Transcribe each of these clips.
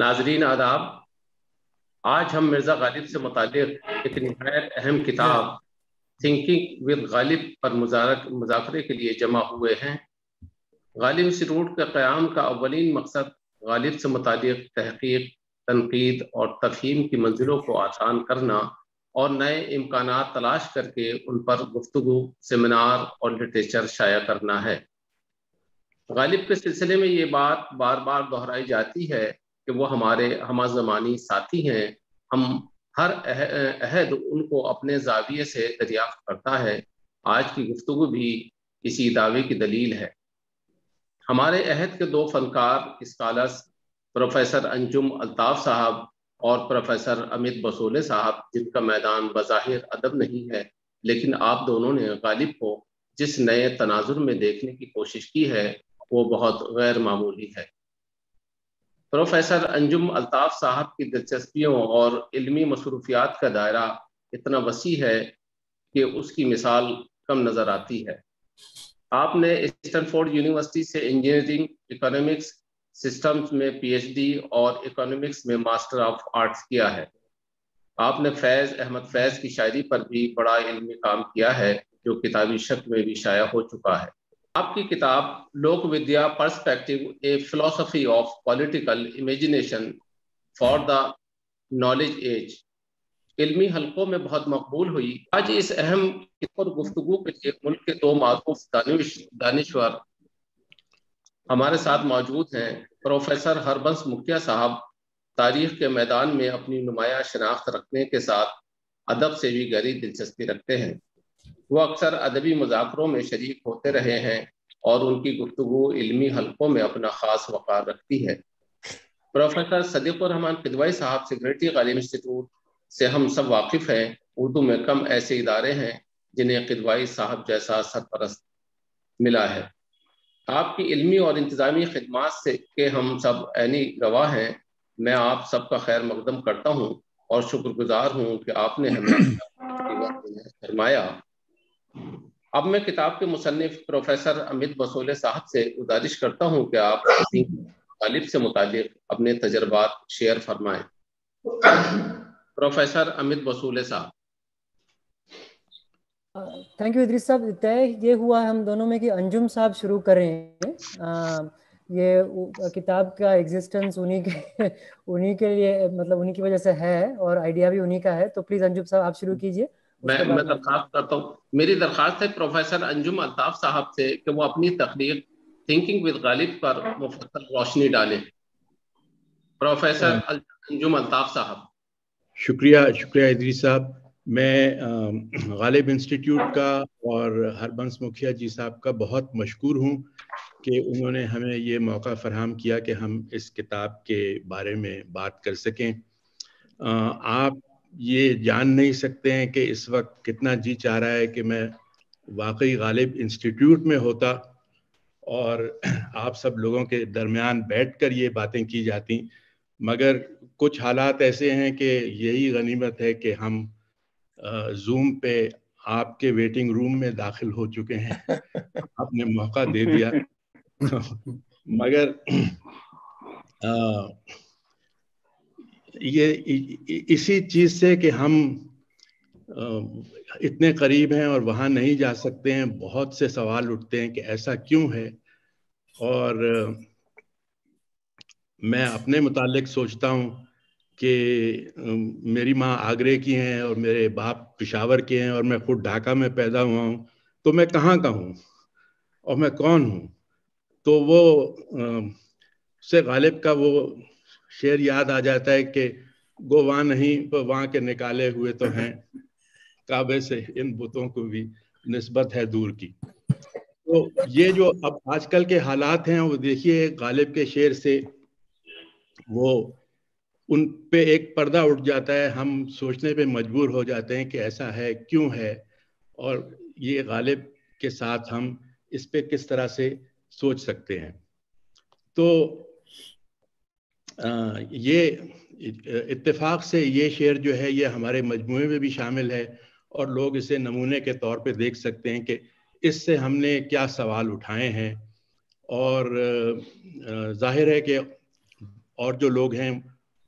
नाजरीन आदाब आज हम मिर्ज़ा गालिब से मुतल एक नहायत अहम किताब थिंकिंग विद गालिब पर मुजाकरे के लिए जमा हुए हैं गालिब इंस्टीट्यूट के क़्याम का अवलिन मकसद गालिब से मुतल तहकीक तनकीद और तफहीम की मंजिलों को आसान करना और नए इम्कान तलाश करके उन पर गुफ्तु सेमिनार और लिटरेचर शाया करना है गालिब के सिलसिले में ये बात बार बार दोहराई जाती है कि वो हमारे हम जमानी साथी हैं हम हर अहद उनको अपने जाविये से दरियाफ्त करता है आज की गुफ्तु भी इसी दावे की दलील है हमारे अहद के दो फनकार स्कॉलर्स प्रोफेसर अंजुम अल्ताफ साहब और प्रोफेसर अमित बसोले साहब जिनका मैदान बज़ाहिर अदब नहीं है लेकिन आप दोनों ने गालिब को जिस नए तनाजुर में देखने की कोशिश की है वो बहुत गैर मामूली है प्रोफेसर अंजुम अल्ताफ साहब की दिलचस्पियों और इलमी मसरूफियात का दायरा इतना वसी है कि उसकी मिसाल कम नज़र आती है आपने स्टनफोर्ड यूनिवर्सिटी से इंजीनियरिंग इकोनॉमिक्स सिस्टम्स में पीएचडी और इकोनॉमिक्स में मास्टर ऑफ आर्ट्स किया है आपने फैज़ अहमद फैज़ की शायरी पर भी बड़ा इलमी काम किया है जो किताबी शक्ल में भी शाया हो चुका है आपकी किताब Lok Vidya perspective a philosophy of political imagination for the knowledge age इल्मी हलकों में बहुत मकबूल हुई आज इस अहम गुफ्तु के लिए मुल्क के दो मारूफ दानिश दानिश्वर हमारे साथ मौजूद हैं प्रोफेसर हरबंस मुखिया साहब तारीख के मैदान में अपनी नुमाया शनाख्त रखने के साथ अदब से भी गहरी दिलचस्पी रखते हैं वो अक्सर अदबी मुजाकरों में शरीक होते रहे हैं और उनकी गुफ्तु इलमी हल्कों में अपना ख़ास वक़ार रखती है प्रोफेसर सदीकुररहमान किदवाई साहब सेक्रेटरी तालीम इंस्टीट्यूट से हम सब वाकिफ़ हैं उर्दू में कम ऐसे इदारे हैं जिन्हें किदवाई साहब जैसा सरपरस्त मिला है आपकी इलमी और इंतज़ामी खदमात से के हम सब ऐनी गवाह हैं मैं आप सबका खैर मकदम करता हूँ और शुक्रगुजार हूँ कि आपने हमें फरमाया अब मैं किताब के मुसनफ प्रोफेसर अमित बसोले साहब से गुजारिश करता हूँ कि आप गालिब से मुतालिक अपने तजर्बात शेयर फरमाएं professor Amit Basole sahab thank you इद्री साहब तय ये हुआ हम दोनों में कि अंजुम साहब शुरू करें ये किताब का एग्जिस्टेंस उन्हीं के उन्हीं के लिए मतलब उन्हीं की वजह से है और आइडिया भी उन्हीं का है तो प्लीज़ अंजुम साहब आप शुरू कीजिए मैं मैं दरखास्त करता हूँ मेरी दरखास्त है प्रोफेसर अंजुम अल्ताफ साहब से कि वो अपनी तकरीर थिंकिंग विद गालिब पर मुफसल रोशनी डालें प्रोफेसर हाँ। अंजुम अल्ताफ साहब शुक्रिया शुक्रिया इदरी साहब मैं गालिब इंस्टीट्यूट का और हरबंस मुखिया जी साहब का बहुत मशहूर हूँ कि उन्होंने हमें ये मौका फरहम किया कि हम इस किताब के बारे में बात कर सकें आप ये जान नहीं सकते हैं कि इस वक्त कितना जी चाह रहा है कि मैं वाकई गालिब इंस्टीट्यूट में होता और आप सब लोगों के दरमियान बैठ कर ये बातें की जाती मगर कुछ हालात ऐसे हैं कि यही गनीमत है कि हम जूम पे आपके वेटिंग रूम में दाखिल हो चुके हैं आपने मौका दे दिया मगर आ, ये इसी चीज़ से कि हम इतने करीब हैं और वहाँ नहीं जा सकते हैं बहुत से सवाल उठते हैं कि ऐसा क्यों है और मैं अपने मुतालिक सोचता हूँ कि मेरी माँ आगरे की हैं और मेरे बाप पिशावर के हैं और मैं खुद ढाका में पैदा हुआ हूँ तो मैं कहाँ का हूँ और मैं कौन हूँ तो वो से गालिब का वो शेर याद आ जाता है कि गो वहां नहीं वहां के निकाले हुए तो हैं काबे से इन बुतों को भी नस्बत है दूर की तो ये जो अब आजकल के हालात हैं वो देखिए गालिब के शेर से वो उन पे एक पर्दा उठ जाता है हम सोचने पे मजबूर हो जाते हैं कि ऐसा है क्यों है और ये गालिब के साथ हम इस पे किस तरह से सोच सकते हैं तो ये इत्तेफाक से ये शेर जो है ये हमारे मजमू में भी शामिल है और लोग इसे नमूने के तौर पे देख सकते हैं कि इससे हमने क्या सवाल उठाए हैं और जाहिर है कि और जो लोग हैं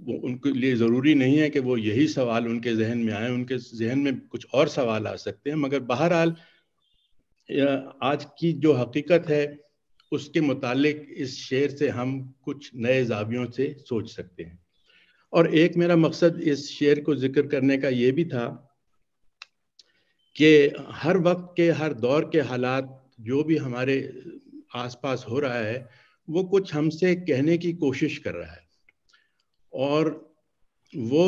वो उनके लिए ज़रूरी नहीं है कि वो यही सवाल उनके जहन में आए उनके जहन में कुछ और सवाल आ सकते हैं मगर बहरहाल आज की जो हकीकत है उसके मुतालिक इस शेर से हम कुछ नए जावियों से सोच सकते हैं और एक मेरा मकसद इस शेर को जिक्र करने का ये भी था कि हर वक्त के हर दौर के हालात जो भी हमारे आसपास हो रहा है वो कुछ हमसे कहने की कोशिश कर रहा है और वो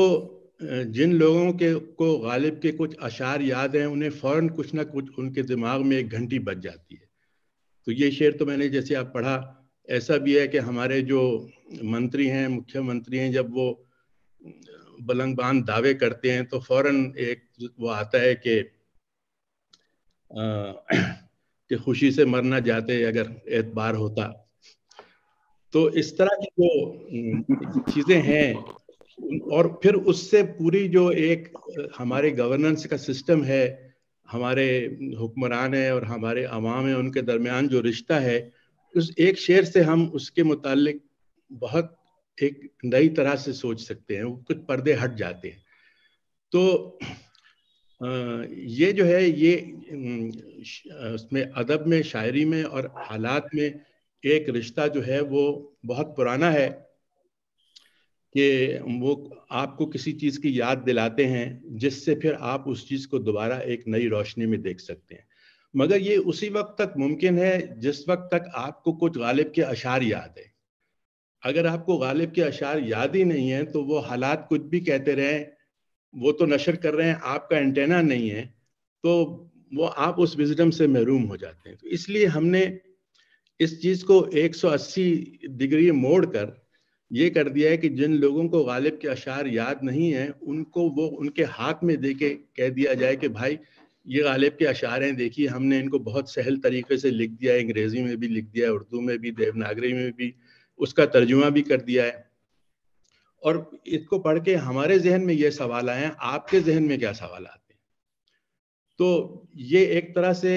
जिन लोगों के को गालिब के कुछ अशार याद हैं उन्हें फ़ौर कुछ ना कुछ उनके दिमाग में एक घंटी बज जाती है तो ये शेर तो मैंने जैसे आप पढ़ा ऐसा भी है कि हमारे जो मंत्री हैं मुख्यमंत्री हैं जब वो बलंग बांध दावे करते हैं तो फौरन एक वो आता है कि कि खुशी से मरना जाते अगर एतबार होता तो इस तरह की जो चीज़ें हैं और फिर उससे पूरी जो एक हमारे गवर्नेंस का सिस्टम है हमारे हुक्मरान हैं और हमारे अवाम हैं उनके दरमियान जो रिश्ता है उस एक शेर से हम उसके मुतालिक बहुत एक नई तरह से सोच सकते हैं कुछ पर्दे हट जाते हैं तो ये जो है ये उसमें अदब में शायरी में और हालात में एक रिश्ता जो है वो बहुत पुराना है कि वो आपको किसी चीज़ की याद दिलाते हैं जिससे फिर आप उस चीज़ को दोबारा एक नई रोशनी में देख सकते हैं मगर ये उसी वक्त तक मुमकिन है जिस वक्त तक आपको कुछ गालिब के अशार याद है अगर आपको गालिब के अशार याद ही नहीं है तो वो हालात कुछ भी कहते रहें वो तो नशर कर रहे हैं आपका एंटेना नहीं है तो वो आप उस विजडम से महरूम हो जाते हैं तो इसलिए हमने इस चीज़ को 180 डिग्री मोड़ कर ये कर दिया है कि जिन लोगों को गालिब के अशार याद नहीं है उनको वो उनके हाथ में दे के कह दिया जाए कि भाई ये गालिब के अशार हैं देखिए हमने इनको बहुत सहल तरीके से लिख दिया है अंग्रेज़ी में भी लिख दिया है उर्दू में भी देवनागरी में भी उसका तर्जुमा भी कर दिया है और इसको पढ़ के हमारे जहन में ये सवाल आए हैं आपके जहन में क्या सवाल आते हैं तो ये एक तरह से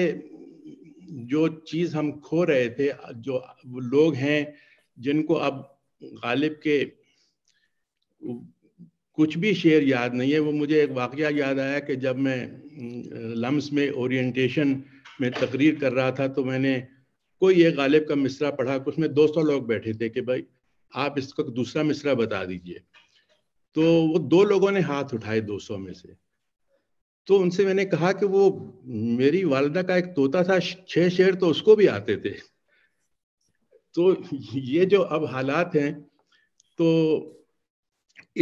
जो चीज़ हम खो रहे थे जो लोग हैं जिनको अब गालिब के कुछ भी शेर याद नहीं है वो मुझे एक वाक़ याद आया कि जब मैं लम्स में ओरिएंटेशन में तकरीर कर रहा था तो मैंने कोई एक गालिब का मिसरा पढ़ा उसमें दो सौ लोग बैठे थे कि भाई आप इसका दूसरा मिसरा बता दीजिए तो वो दो लोगों ने हाथ उठाए दो सौ में से तो उनसे मैंने कहा कि वो मेरी वालदा का एक तोता था छः शेर तो उसको भी आते थे तो ये जो अब हालात हैं तो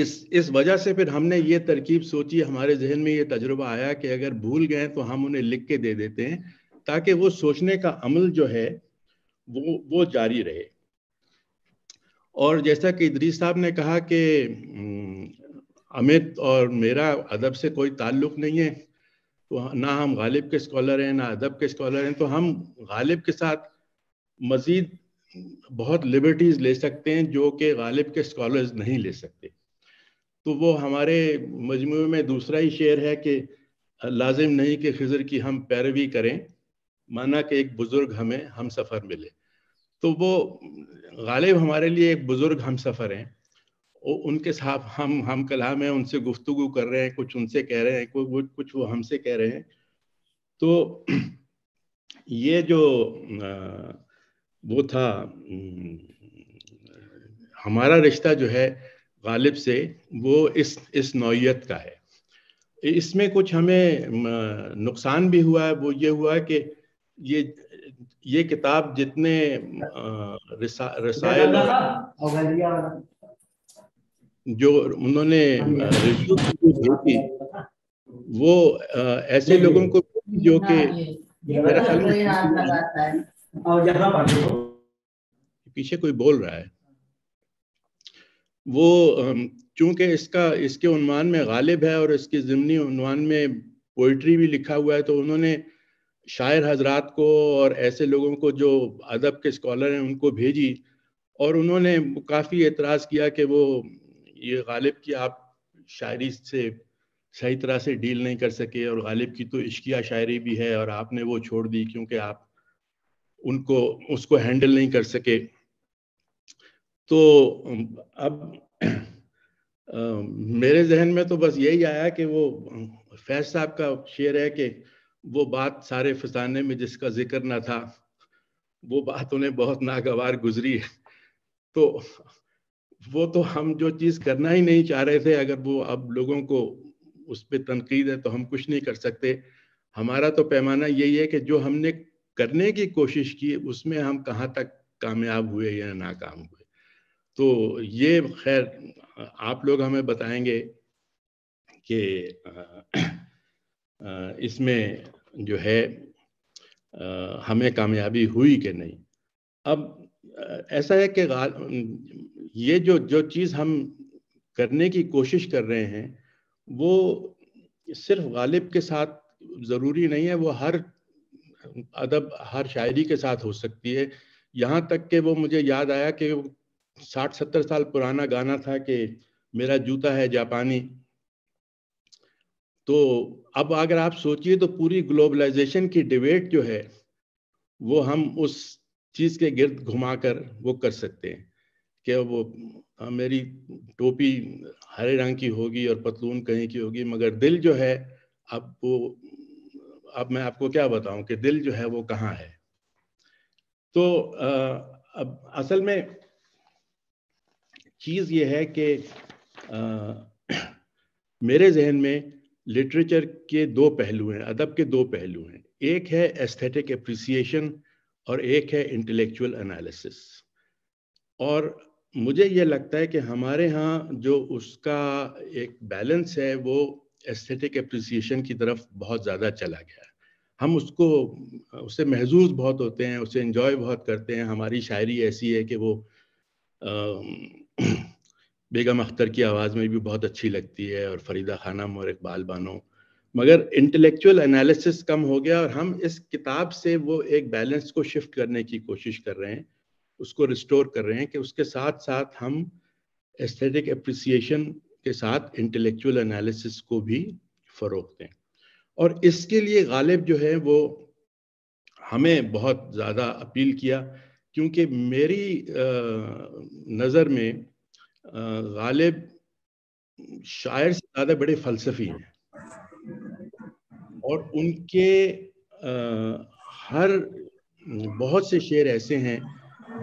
इस इस वजह से फिर हमने ये तरकीब सोची हमारे जहन में ये तजुर्बा आया कि अगर भूल गए तो हम उन्हें लिख के दे देते हैं ताकि वो सोचने का अमल जो है वो वो जारी रहे और जैसा कि इदरीस साहब ने कहा कि अमित और मेरा अदब से कोई ताल्लुक नहीं है तो ना हम गालिब के स्कॉलर हैं ना अदब के स्कॉलर हैं तो हम गालिब के साथ मज़ीद बहुत लिबर्टीज ले सकते हैं जो कि गालिब के स्कॉलर्स नहीं ले सकते तो वो हमारे मजमू में दूसरा ही शेर है कि लाजिम नहीं कि खजर की हम पैरवी करें माना कि एक बुज़ुर्ग हमें हम सफ़र मिले तो वो गालिब हमारे लिए एक बुज़ुर्ग हम सफ़र हैं उनके साथ हम हम कलाम हैं उनसे गुफ्तु कर रहे हैं कुछ उनसे कह रहे हैं कुछ कुछ वो हमसे कह रहे हैं तो ये जो आ, वो था हम्म, हमारा रिश्ता जो है गालिब से वो इस इस नौीयत का है इसमें कुछ हमें नुकसान भी हुआ है वो ये हुआ है कि ये ये किताब जितने रसायल जो उन्होंने थी वो ऐसे लोगों को जो कि मेरा ख्याल तो और यहाँ पर पीछे कोई बोल रहा है वो चूंकि इसका इसके उन्वान में गालिब है और इसके ज़मनी उन्वान में पोइट्री भी लिखा हुआ है तो उन्होंने शायर हजरात को और ऐसे लोगों को जो अदब के स्कॉलर हैं उनको भेजी और उन्होंने काफ़ी एतराज़ किया कि वो ये गालिब की आप शायरी से सही तरह से डील नहीं कर सके और गालिब की तो इश्किया शायरी भी है और आपने वो छोड़ दी क्योंकि आप उनको उसको हैंडल नहीं कर सके तो अब आ, मेरे जहन में तो बस यही आया कि वो फैज साहब का शेर है कि वो बात सारे फसाने में जिसका जिक्र ना था वो बात उन्हें बहुत नागवार गुजरी है तो वो तो हम जो चीज़ करना ही नहीं चाह रहे थे अगर वो अब लोगों को उस पर तनकीद है तो हम कुछ नहीं कर सकते हमारा तो पैमाना यही है कि जो हमने करने की कोशिश की उसमें हम कहाँ तक कामयाब हुए या नाकाम हुए तो ये खैर आप लोग हमें बताएंगे कि इसमें जो है हमें कामयाबी हुई कि नहीं अब ऐसा है कि ये जो जो चीज़ हम करने की कोशिश कर रहे हैं वो सिर्फ गालिब के साथ ज़रूरी नहीं है वो हर अदब हर शायरी के साथ हो सकती है यहाँ तक के वो मुझे याद आया कि साठ सत्तर साल पुराना गाना था कि मेरा जूता है जापानी तो अब अगर आप सोचिए तो पूरी ग्लोबलाइजेशन की डिबेट जो है वो हम उस चीज के गिर्द घुमाकर वो कर सकते हैं कि वो मेरी टोपी हरे रंग की होगी और पतलून कहीं की होगी मगर दिल जो है अब वो अब मैं आपको क्या बताऊं कि दिल जो है वो कहाँ है तो आ, अब असल में चीज़ ये है कि मेरे जहन में लिटरेचर के दो पहलू हैं अदब के दो पहलू हैं एक है एस्थेटिक अप्रिसिएशन और एक है इंटेलेक्चुअल एनालिसिस और मुझे ये लगता है कि हमारे यहाँ जो उसका एक बैलेंस है वो एस्थेटिक अप्रिसिएशन की तरफ बहुत ज़्यादा चला गया हम उसको उससे महजूज बहुत होते हैं उसे इन्जॉय बहुत करते हैं हमारी शायरी ऐसी है कि वो आ, बेगम अख्तर की आवाज़ में भी बहुत अच्छी लगती है और फरीदा खानम और इकबाल बानो मगर इंटेलेक्चुअल एनालिसिस कम हो गया और हम इस किताब से वो एक बैलेंस को शिफ्ट करने की कोशिश कर रहे हैं उसको रिस्टोर कर रहे हैं कि उसके साथ साथ हम एस्थेटिक अप्रिसिएशन के साथ इंटेलेक्चुअल एनालिसिस को भी फ़रोग दें और इसके लिए गालिब जो है वो हमें बहुत ज़्यादा अपील किया क्योंकि मेरी नज़र में गालिब शायर से ज़्यादा बड़े फलसफी हैं और उनके हर बहुत से शेर ऐसे हैं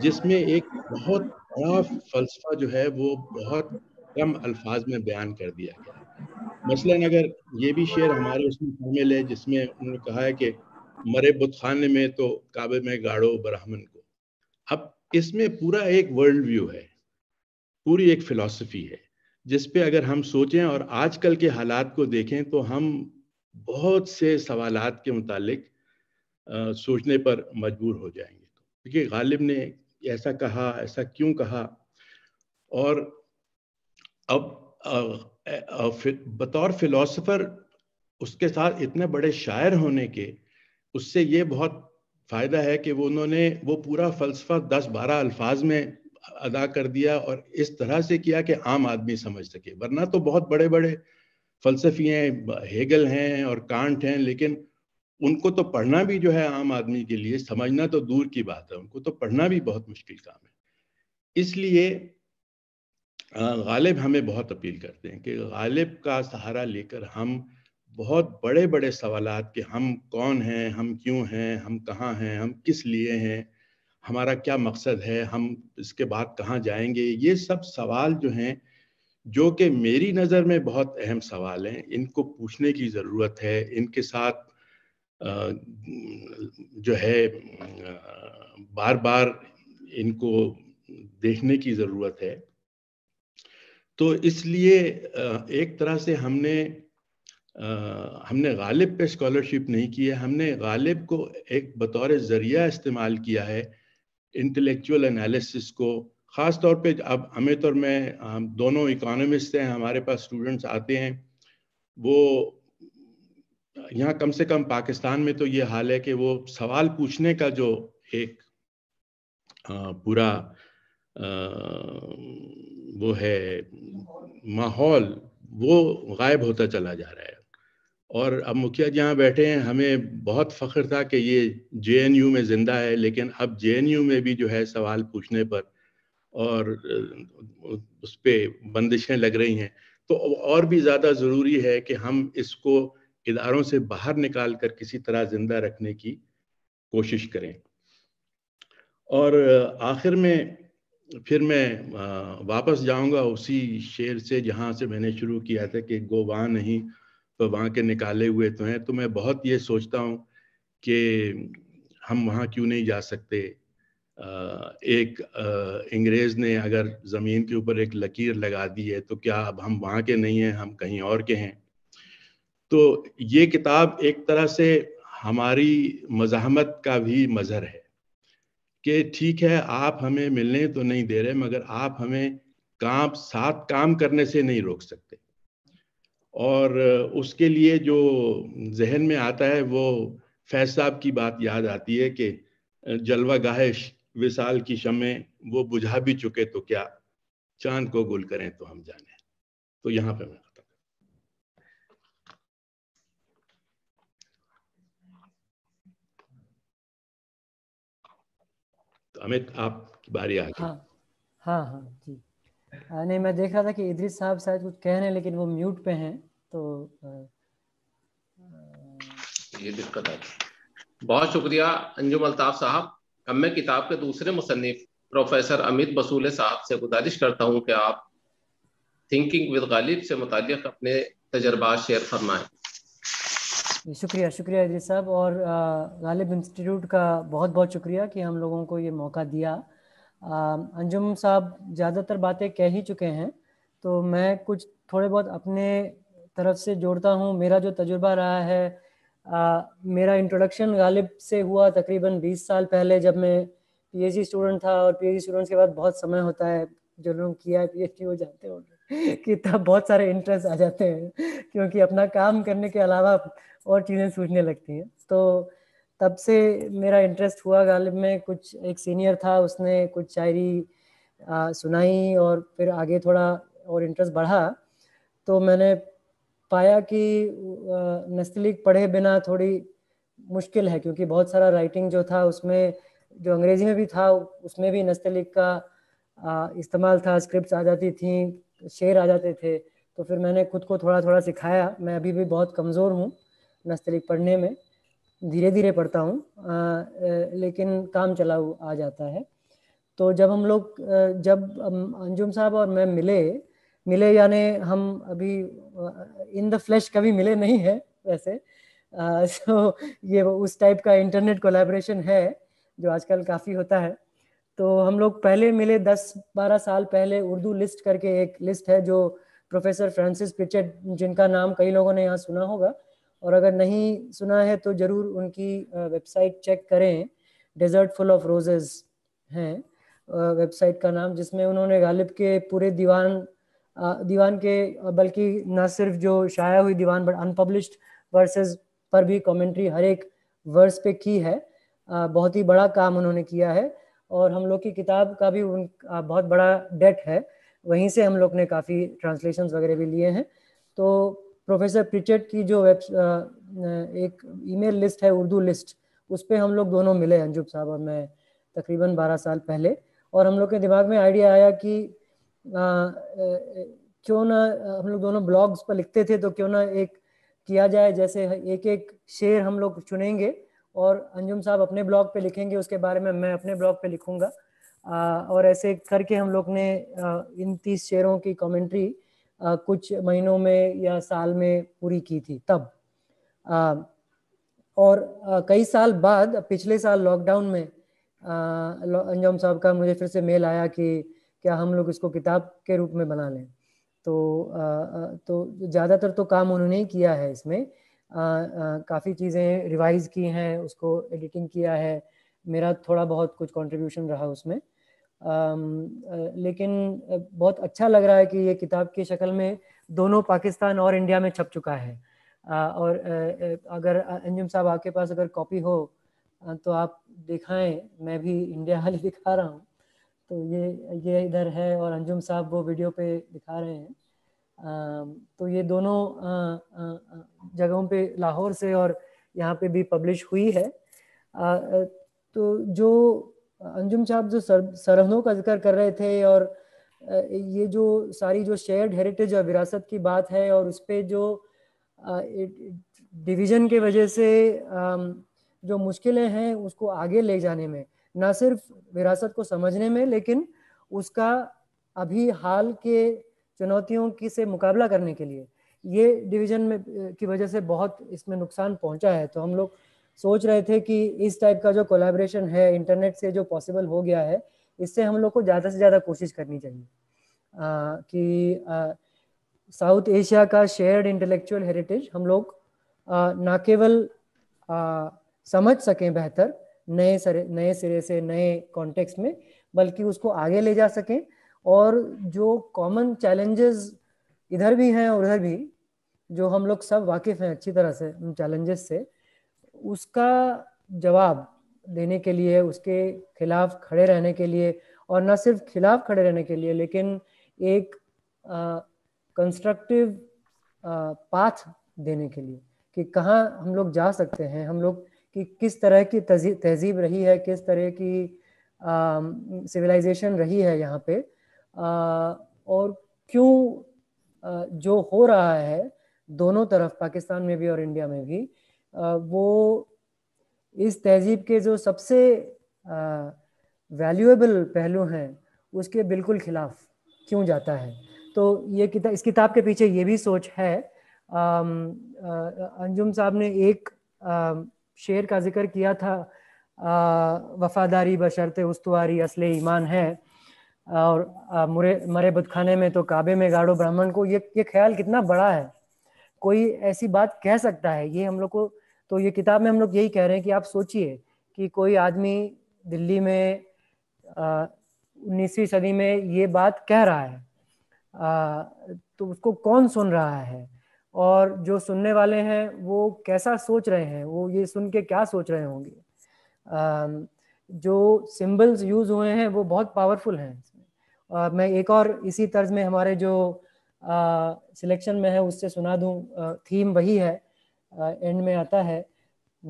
जिसमें एक बहुत बड़ा फलसफा जो है वो बहुत कम अल्फाज में बयान कर दिया गया मसलन अगर ये भी शेर हमारे उसमें शामिल है जिसमें उन्होंने कहा है कि मरे बुतखाने में तो काबे में गाड़ो ब्राह्मण को अब इसमें पूरा एक वर्ल्ड व्यू है पूरी एक फिलॉसफी है जिस पे अगर हम सोचें और आजकल के हालात को देखें तो हम बहुत से सवाल के मुतालिक सोचने पर मजबूर हो जाएंगे क्योंकि तो गालिब ने ऐसा कहा ऐसा क्यों कहा और अब बतौर फिलोसोफर उसके साथ इतने बड़े शायर होने के उससे ये बहुत फ़ायदा है कि वो उन्होंने वो पूरा फलसफा दस बारह अल्फाज में अदा कर दिया और इस तरह से किया कि आम आदमी समझ सके वरना तो बहुत बड़े बड़े फलसफी हैं हेगल हैं और कांट हैं लेकिन उनको तो पढ़ना भी जो है आम आदमी के लिए समझना तो दूर की बात है उनको तो पढ़ना भी बहुत मुश्किल काम है इसलिए गालिब हमें बहुत अपील करते हैं कि गालिब का सहारा लेकर हम बहुत बड़े बड़े सवाल कि हम कौन हैं हम क्यों हैं हम कहाँ हैं हम किस लिए हैं हमारा क्या मकसद है हम इसके बाद कहाँ जाएंगे ये सब सवाल जो हैं जो कि मेरी नज़र में बहुत अहम सवाल हैं इनको पूछने की ज़रूरत है इनके साथ जो है बार बार इनको देखने की ज़रूरत है तो इसलिए एक तरह से हमने हमने गालिब पे स्कॉलरशिप नहीं की है हमने गालिब को एक बतौर ज़रिया इस्तेमाल किया है इंटेलेक्चुअल एनालिसिस को ख़ास तौर पे अब अमित तो और मैं हम दोनों इकोनॉमिस्ट हैं हमारे पास स्टूडेंट्स आते हैं वो यहाँ कम से कम पाकिस्तान में तो ये हाल है कि वो सवाल पूछने का जो एक पूरा वो है माहौल वो गायब होता चला जा रहा है और अब मुखिया जी यहाँ बैठे हैं हमें बहुत फ़ख्र था कि ये जे में ज़िंदा है लेकिन अब जे में भी जो है सवाल पूछने पर और उस पर बंदिशें लग रही हैं तो और भी ज़्यादा ज़रूरी है कि हम इसको इदारों से बाहर निकाल कर किसी तरह ज़िंदा रखने की कोशिश करें और आखिर में फिर मैं वापस जाऊंगा उसी शेर से जहाँ से मैंने शुरू किया था कि गो वहाँ नहीं तो वहाँ के निकाले हुए तो हैं तो मैं बहुत ये सोचता हूँ कि हम वहाँ क्यों नहीं जा सकते एक अंग्रेज़ ने अगर ज़मीन के ऊपर एक लकीर लगा दी है तो क्या अब हम वहाँ के नहीं हैं हम कहीं और के हैं तो ये किताब एक तरह से हमारी मज़ामत का भी मज़हर है कि ठीक है आप हमें मिलने तो नहीं दे रहे मगर आप हमें काम साथ काम करने से नहीं रोक सकते और उसके लिए जो जहन में आता है वो फैज साहब की बात याद आती है कि जलवा गाहे विशाल की शमें वो बुझा भी चुके तो क्या चांद को गुल करें तो हम जाने तो यहाँ पे मैं तो अमित आप बारी आ गई हाँ हाँ हाँ जी नहीं मैं देख रहा था कि इधरी साहब शायद कुछ कह रहे हैं लेकिन वो म्यूट पे हैं तो आ, ये दिक्कत है बहुत शुक्रिया अंजुम अल्ताफ साहब अब मैं किताब के दूसरे मुसनफ प्रोफेसर अमित बसूले साहब से गुजारिश करता हूँ कि आप थिंकिंग विद गालिब से मुतक अपने तजर्बा शेयर फरमाएं शुक्रिया शुक्रिया अदरी साहब और गालिब इंस्टीट्यूट का बहुत बहुत शुक्रिया कि हम लोगों को ये मौका दिया अंजुम साहब ज़्यादातर बातें कह ही चुके हैं तो मैं कुछ थोड़े बहुत अपने तरफ से जोड़ता हूँ मेरा जो तजुर्बा रहा है आ, मेरा इंट्रोडक्शन गालिब से हुआ तकरीबन 20 साल पहले जब मैं पीएचडी स्टूडेंट था और पीएचडी स्टूडेंट्स के बाद बहुत समय होता है जो लोग किया है डी वो जानते होंगे कि तब बहुत सारे इंटरेस्ट आ जाते हैं क्योंकि अपना काम करने के अलावा और चीज़ें सूझने लगती हैं तो तब से मेरा इंटरेस्ट हुआ गालिब में कुछ एक सीनियर था उसने कुछ शायरी सुनाई और फिर आगे थोड़ा और इंटरेस्ट बढ़ा तो मैंने पाया कि नस्तलीक पढ़े बिना थोड़ी मुश्किल है क्योंकि बहुत सारा राइटिंग जो था उसमें जो अंग्रेजी में भी था उसमें भी नस्तलीक का इस्तेमाल था स्क्रिप्ट आ जाती थी शेर आ जाते थे तो फिर मैंने खुद को थोड़ा थोड़ा सिखाया मैं अभी भी बहुत कमज़ोर हूँ नस्तलिक पढ़ने में धीरे धीरे पढ़ता हूँ लेकिन काम चला आ जाता है तो जब हम लोग जब अंजुम साहब और मैं मिले मिले यानी हम अभी इन द फ्लैश कभी मिले नहीं है वैसे सो तो ये उस टाइप का इंटरनेट कोलेब्रेशन है जो आजकल काफ़ी होता है तो हम लोग पहले मिले दस बारह साल पहले उर्दू लिस्ट करके एक लिस्ट है जो प्रोफेसर फ्रांसिस पिचेट जिनका नाम कई लोगों ने यहाँ सुना होगा और अगर नहीं सुना है तो ज़रूर उनकी वेबसाइट चेक करें डेजर्ट फुल ऑफ रोजेज हैं वेबसाइट का नाम जिसमें उन्होंने गालिब के पूरे दीवान दीवान के बल्कि न सिर्फ जो शाया हुई दीवान बट अनपब्लिश वर्सेस पर भी कमेंट्री हर एक वर्स पे की है बहुत ही बड़ा काम उन्होंने किया है और हम लोग की किताब का भी उन बहुत बड़ा डेट है वहीं से हम लोग ने काफ़ी ट्रांसलेशन वगैरह भी लिए हैं तो प्रोफेसर प्रिचेट की जो वेब एक ईमेल लिस्ट है उर्दू लिस्ट उस पर हम लोग दोनों मिले अंजुब साहब और मैं तकरीबन 12 साल पहले और हम लोग के दिमाग में आइडिया आया कि आ, क्यों ना हम लोग दोनों ब्लॉग्स पर लिखते थे तो क्यों ना एक किया जाए जैसे एक एक शेर हम लोग चुनेंगे और अंजुम साहब अपने ब्लॉग पे लिखेंगे उसके बारे में मैं अपने ब्लॉग पे लिखूंगा आ, और ऐसे करके हम लोग ने आ, इन तीस शेयरों की कमेंट्री कुछ महीनों में या साल में पूरी की थी तब आ, और आ, कई साल बाद पिछले साल लॉकडाउन में अंजुम साहब का मुझे फिर से मेल आया कि क्या हम लोग इसको किताब के रूप में बना लें तो आ, तो ज़्यादातर तो काम उन्होंने ही किया है इसमें काफ़ी चीज़ें रिवाइज़ की हैं उसको एडिटिंग किया है मेरा थोड़ा बहुत कुछ कंट्रीब्यूशन रहा उसमें लेकिन बहुत अच्छा लग रहा है कि ये किताब की शक्ल में दोनों पाकिस्तान और इंडिया में छप चुका है और अगर अंजुम साहब आपके पास अगर कॉपी हो तो आप दिखाएं मैं भी इंडिया वाली दिखा रहा हूँ तो ये ये इधर है और अंजुम साहब वो वीडियो पे दिखा रहे हैं तो ये दोनों जगहों पे लाहौर से और यहाँ पे भी पब्लिश हुई है तो जो अंजुम साहब जो सर सरहनों का जिक्र कर रहे थे और ये जो सारी जो शेयर्ड हेरिटेज और विरासत की बात है और उस पर जो डिवीज़न के वजह से जो मुश्किलें हैं उसको आगे ले जाने में ना सिर्फ विरासत को समझने में लेकिन उसका अभी हाल के चुनौतियों की से मुकाबला करने के लिए ये डिवीजन में की वजह से बहुत इसमें नुकसान पहुंचा है तो हम लोग सोच रहे थे कि इस टाइप का जो कोलैबोरेशन है इंटरनेट से जो पॉसिबल हो गया है इससे हम लोग को ज़्यादा से ज़्यादा कोशिश करनी चाहिए आ, कि साउथ एशिया का शेयर्ड इंटेलेक्चुअल हेरिटेज हम लोग ना केवल आ, समझ सकें बेहतर नए सरे नए सिरे से नए कॉन्टेक्स्ट में बल्कि उसको आगे ले जा सकें और जो कॉमन चैलेंजेस इधर भी हैं और उधर भी जो हम लोग सब वाकिफ हैं अच्छी तरह से उन चैलेंजेस से उसका जवाब देने के लिए उसके खिलाफ खड़े रहने के लिए और न सिर्फ खिलाफ खड़े रहने के लिए लेकिन एक कंस्ट्रक्टिव पाथ देने के लिए कि कहाँ हम लोग जा सकते हैं हम लोग कि किस तरह की तहजीब रही है किस तरह की सिविलाइजेशन रही है यहाँ पे और क्यों जो हो रहा है दोनों तरफ पाकिस्तान में भी और इंडिया में भी वो इस तहजीब के जो सबसे वैल्यूएबल पहलू हैं उसके बिल्कुल ख़िलाफ़ क्यों जाता है तो ये किता, इस किताब के पीछे ये भी सोच है अंजुम साहब ने एक शेर का जिक्र किया था वफ़ादारी बशरते उस्तवारी असल ईमान है और मुरे मरे बदखाने में तो काबे में गाड़ो ब्राह्मण को ये ये ख्याल कितना बड़ा है कोई ऐसी बात कह सकता है ये हम लोग को तो ये किताब में हम लोग यही कह रहे हैं कि आप सोचिए कि कोई आदमी दिल्ली में उन्नीसवीं सदी में ये बात कह रहा है आ, तो उसको कौन सुन रहा है और जो सुनने वाले हैं वो कैसा सोच रहे हैं वो ये सुन के क्या सोच रहे होंगे आ, जो सिंबल्स यूज हुए हैं वो बहुत पावरफुल हैं मैं एक और इसी तर्ज में हमारे जो सिलेक्शन में है उससे सुना दूं थीम वही है एंड में आता है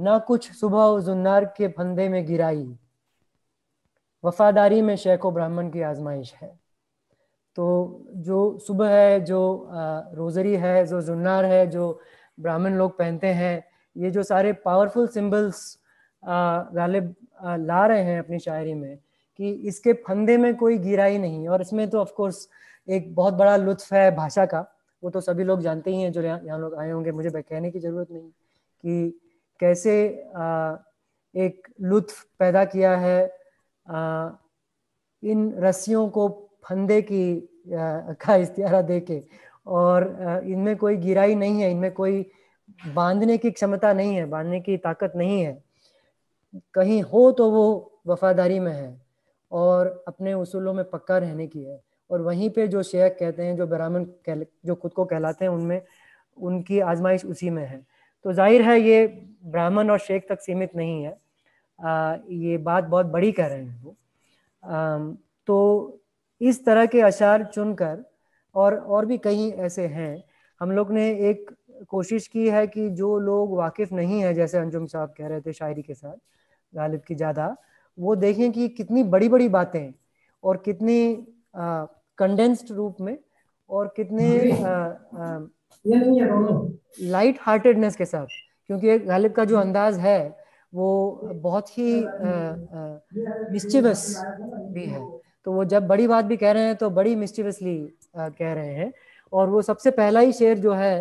ना कुछ सुबह जुन्नार के फंदे में गिराई वफादारी में शेख व ब्राह्मण की आजमाइश है तो जो सुबह है जो रोज़री है जो जुन्नार है जो ब्राह्मण लोग पहनते हैं ये जो सारे पावरफुल सिंबल्स गालिब ला रहे हैं अपनी शायरी में कि इसके फंदे में कोई गिरा ही नहीं और इसमें तो ऑफकोर्स एक बहुत बड़ा लुत्फ है भाषा का वो तो सभी लोग जानते ही हैं जो यहाँ लोग आए होंगे मुझे कहने की ज़रूरत नहीं कि कैसे आ, एक लुत्फ पैदा किया है आ, इन रस्सियों को फंदे की आ, का इश्तियारा दे के और इनमें कोई गिराई नहीं है इनमें कोई बांधने की क्षमता नहीं है बांधने की ताकत नहीं है कहीं हो तो वो वफादारी में है और अपने उसूलों में पक्का रहने की है और वहीं पे जो शेख कहते हैं जो ब्राह्मण कह, जो खुद को कहलाते हैं उनमें उनकी आजमाइश उसी में है तो जाहिर है ये ब्राह्मण और शेख तक सीमित नहीं है आ, ये बात बहुत बड़ी कह रहे हैं वो तो इस तरह के अशार चुनकर और और भी कई ऐसे हैं हम लोग ने एक कोशिश की है कि जो लोग वाकिफ नहीं है जैसे अंजुम साहब कह रहे थे शायरी के साथ गालिब की ज़्यादा वो देखें कि कितनी बड़ी बड़ी बातें और कितनी कंडेंस्ड रूप में और कितने लाइट हार्टेडनेस तो के साथ क्योंकि गालिब का जो अंदाज है वो बहुत ही मिस्टिवस भी है तो वो जब बड़ी बात भी कह रहे हैं तो बड़ी मिस्टिवसली कह रहे हैं और वो सबसे पहला ही शेर जो है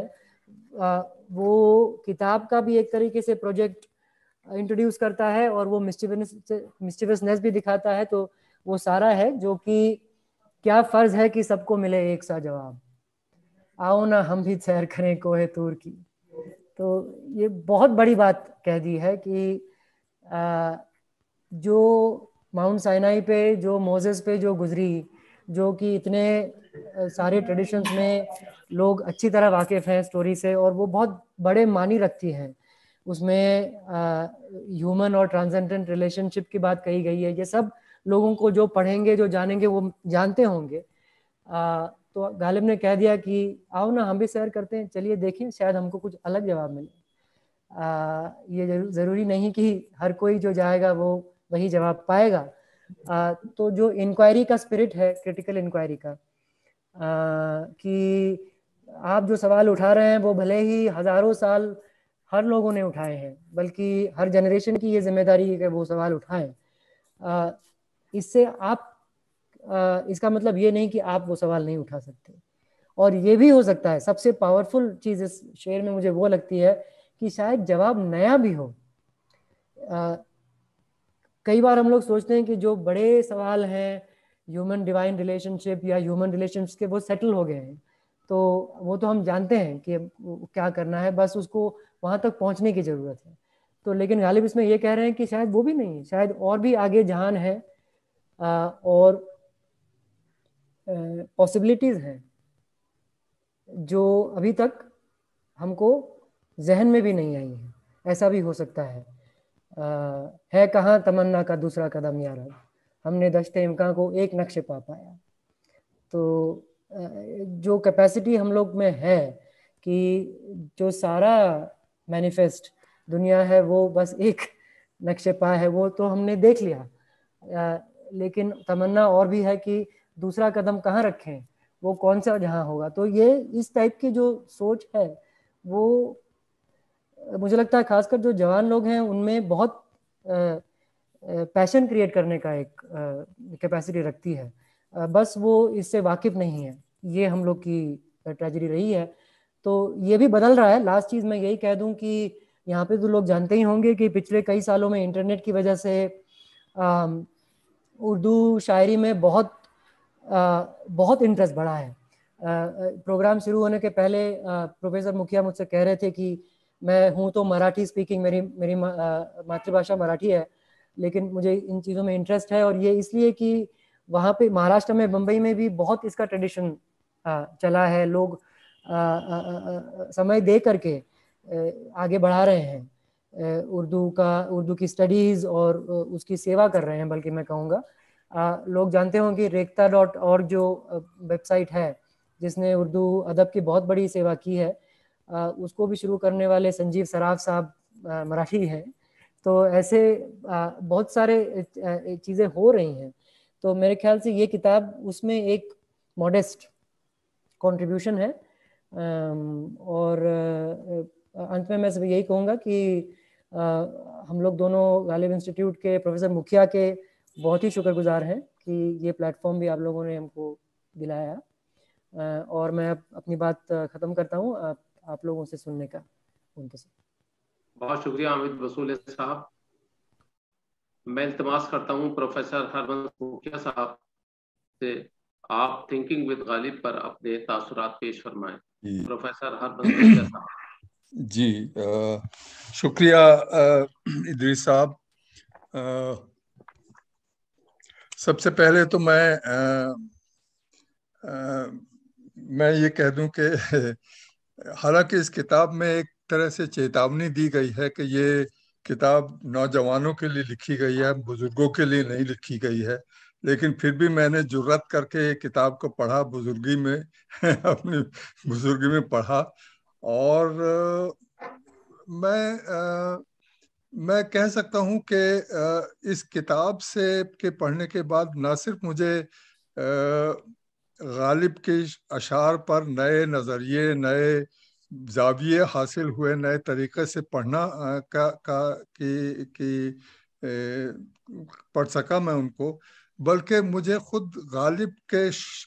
आ, वो किताब का भी एक तरीके से प्रोजेक्ट इंट्रोड्यूस करता है और वो मिस्टिवियसनेस भी दिखाता है तो वो सारा है जो कि क्या फर्ज है कि सबको मिले एक सा जवाब आओ ना हम भी सैर करें कोहे तूर की तो ये बहुत बड़ी बात कह दी है कि जो माउंट साइनाई पे जो मोजेस पे जो गुजरी जो कि इतने सारे ट्रेडिशंस में लोग अच्छी तरह वाकिफ हैं स्टोरी से और वो बहुत बड़े मानी रखती हैं उसमें ह्यूमन और ट्रांसेंडेंट रिलेशनशिप की बात कही गई है ये सब लोगों को जो पढ़ेंगे जो जानेंगे वो जानते होंगे आ, तो गालिब ने कह दिया कि आओ ना हम भी सैर करते हैं चलिए देखें शायद हमको कुछ अलग जवाब मिले आ, ये ज़रूरी नहीं कि हर कोई जो जाएगा वो वही जवाब पाएगा आ, तो जो इंक्वायरी का स्पिरिट है क्रिटिकल इंक्वायरी का आ, कि आप जो सवाल उठा रहे हैं वो भले ही हज़ारों साल हर लोगों ने उठाए हैं बल्कि हर जनरेशन की ये जिम्मेदारी है कि वो सवाल उठाएं इससे आप आ, इसका मतलब ये नहीं कि आप वो सवाल नहीं उठा सकते और ये भी हो सकता है सबसे पावरफुल चीज इस शेर में मुझे वो लगती है कि शायद जवाब नया भी हो आ, कई बार हम लोग सोचते हैं कि जो बड़े सवाल हैं ह्यूमन डिवाइन रिलेशनशिप या ह्यूमन रिलेशन के वो सेटल हो गए हैं तो वो तो हम जानते हैं कि क्या करना है बस उसको वहाँ तक पहुंचने की ज़रूरत है तो लेकिन गालिब इसमें यह कह रहे हैं कि शायद वो भी नहीं है शायद और भी आगे जहान है आ, और पॉसिबिलिटीज़ हैं जो अभी तक हमको जहन में भी नहीं आई है ऐसा भी हो सकता है आ, है कहाँ तमन्ना का दूसरा कदम यार हमने दशते इम्का को एक नक्शे पा पाया तो जो कैपेसिटी हम लोग में है कि जो सारा मैनिफेस्ट दुनिया है वो बस एक नक्शे पा है वो तो हमने देख लिया लेकिन तमन्ना और भी है कि दूसरा कदम कहाँ रखें वो कौन सा जहाँ होगा तो ये इस टाइप की जो सोच है वो मुझे लगता है खासकर जो जवान लोग हैं उनमें बहुत पैशन क्रिएट करने का एक कैपेसिटी रखती है बस वो इससे वाकिफ नहीं है ये हम लोग की ट्रेजडी रही है तो ये भी बदल रहा है लास्ट चीज मैं यही कह दूं कि यहाँ पे तो लोग जानते ही होंगे कि पिछले कई सालों में इंटरनेट की वजह से उर्दू शायरी में बहुत आ, बहुत इंटरेस्ट बढ़ा है प्रोग्राम शुरू होने के पहले प्रोफेसर मुखिया मुझसे कह रहे थे कि मैं हूँ तो मराठी स्पीकिंग मेरी मेरी मातृभाषा मराठी है लेकिन मुझे इन चीज़ों में इंटरेस्ट है और ये इसलिए कि वहाँ पे महाराष्ट्र में बम्बई में भी बहुत इसका ट्रेडिशन चला है लोग आ, आ, आ, समय दे करके आगे बढ़ा रहे हैं उर्दू का उर्दू की स्टडीज़ और उसकी सेवा कर रहे हैं बल्कि मैं कहूँगा लोग जानते होंगे रेखता डॉट और जो वेबसाइट है जिसने उर्दू अदब की बहुत बड़ी सेवा की है उसको भी शुरू करने वाले संजीव सराफ साहब मराठी हैं तो ऐसे बहुत सारे चीज़ें हो रही हैं तो मेरे ख्याल से ये किताब उसमें एक मॉडेस्ट कंट्रीब्यूशन है और अंत में मैं सिर्फ यही कहूँगा कि हम लोग दोनों गालिब इंस्टीट्यूट के प्रोफेसर मुखिया के बहुत ही शुक्रगुजार हैं कि ये प्लेटफॉर्म भी आप लोगों ने हमको दिलाया और मैं अपनी बात ख़त्म करता हूँ आप, आप लोगों से सुनने का उनके से बहुत शुक्रिया अमित बसूल साहब मैं इल्तमास करता हूँ प्रोफेसर हरवंश मुखिया साहब से आप थिंकिंग विद गालिब पर अपने तासरात पेश फरमाएं प्रोफेसर जी आ, शुक्रिया इदरीस साहब सबसे पहले तो मैं आ, आ, मैं ये कह दूं कि हालांकि इस किताब में एक तरह से चेतावनी दी गई है कि ये किताब नौजवानों के लिए लिखी गई है बुजुर्गों के लिए नहीं लिखी गई है लेकिन फिर भी मैंने जरूरत करके ये किताब को पढ़ा बुजुर्गी में अपनी बुजुर्गी में पढ़ा और मैं मैं कह सकता हूँ कि इस किताब से के पढ़ने के बाद ना सिर्फ मुझे गालिब के अशार पर नए नज़रिए नए जाविये हासिल हुए नए तरीके से पढ़ना का का की ए, पढ़ सका मैं उनको बल्कि मुझे खुद गालिब के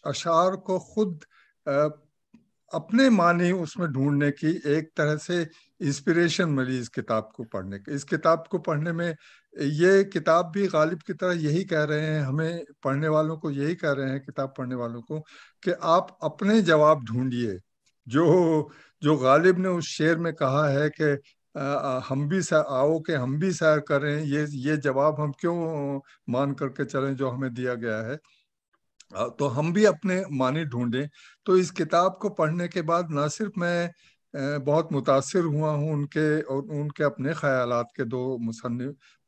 अशार को खुद अपने मानी उसमें ढूंढने की एक तरह से इंस्पिरेशन मिली इस किताब को पढ़ने की इस किताब को पढ़ने में ये किताब भी गालिब की तरह यही कह रहे हैं हमें पढ़ने वालों को यही कह रहे हैं किताब पढ़ने वालों को कि आप अपने जवाब ढूंढिए जो जो गालिब ने उस शेर में कहा है कि हम भी आओ के हम भी सैर करें ये ये जवाब हम क्यों मान करके चलें जो हमें दिया गया है तो हम भी अपने मानी ढूंढें तो इस किताब को पढ़ने के बाद ना सिर्फ मैं बहुत मुतासर हुआ हूँ उनके और उनके अपने ख्याल के दो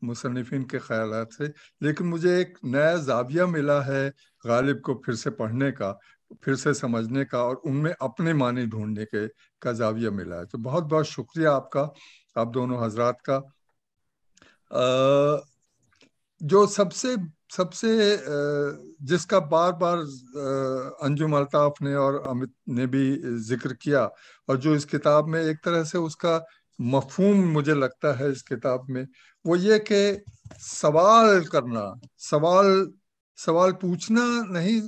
मुसनफिन के ख्याल से लेकिन मुझे एक नया जाविया मिला है गालिब को फिर से पढ़ने का फिर से समझने का और उनमें अपने माने ढूंढने के का जाविया मिला है तो बहुत बहुत शुक्रिया आपका आप दोनों हजरात का आ, जो सबसे सबसे जिसका बार बार अंजुम अल्ताफ ने और अमित ने भी जिक्र किया और जो इस किताब में एक तरह से उसका मफहूम मुझे लगता है इस किताब में वो ये कि सवाल करना सवाल सवाल पूछना नहीं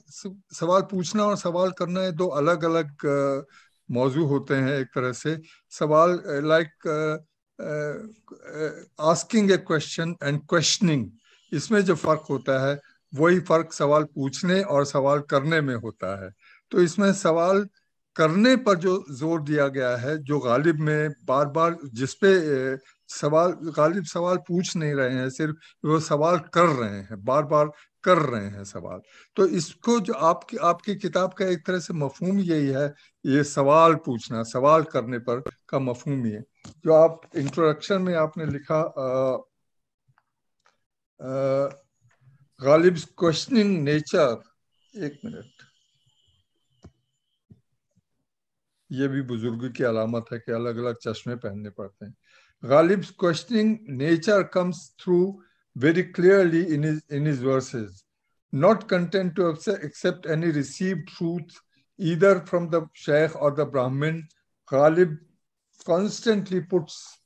सवाल पूछना और सवाल करना ये दो अलग अलग मौजू होते हैं एक तरह से सवाल like asking a question and questioning इसमें जो फर्क होता है वही फर्क सवाल पूछने और सवाल करने में होता है तो इसमें सवाल करने पर जो जोर दिया गया है जो गालिब में बार बार जिसपे सवाल गालिब सवाल पूछ नहीं रहे हैं सिर्फ वो सवाल कर रहे हैं बार बार कर रहे हैं सवाल तो इसको जो आपकी आपकी किताब का एक तरह से मफहूम यही है ये सवाल पूछना सवाल करने पर का मफहूम ये जो आप इंट्रोडक्शन में आपने लिखा गालिब क्वेश्चनिंग नेचर एक मिनट ये भी बुजुर्ग की अलामत है कि अलग अलग चश्मे पहनने पड़ते हैं Ghalib questioning nature comes through very clearly in his, in his verses, not content to accept any received truth either from the Shaykh or the Brahmin, Ghalib constantly puts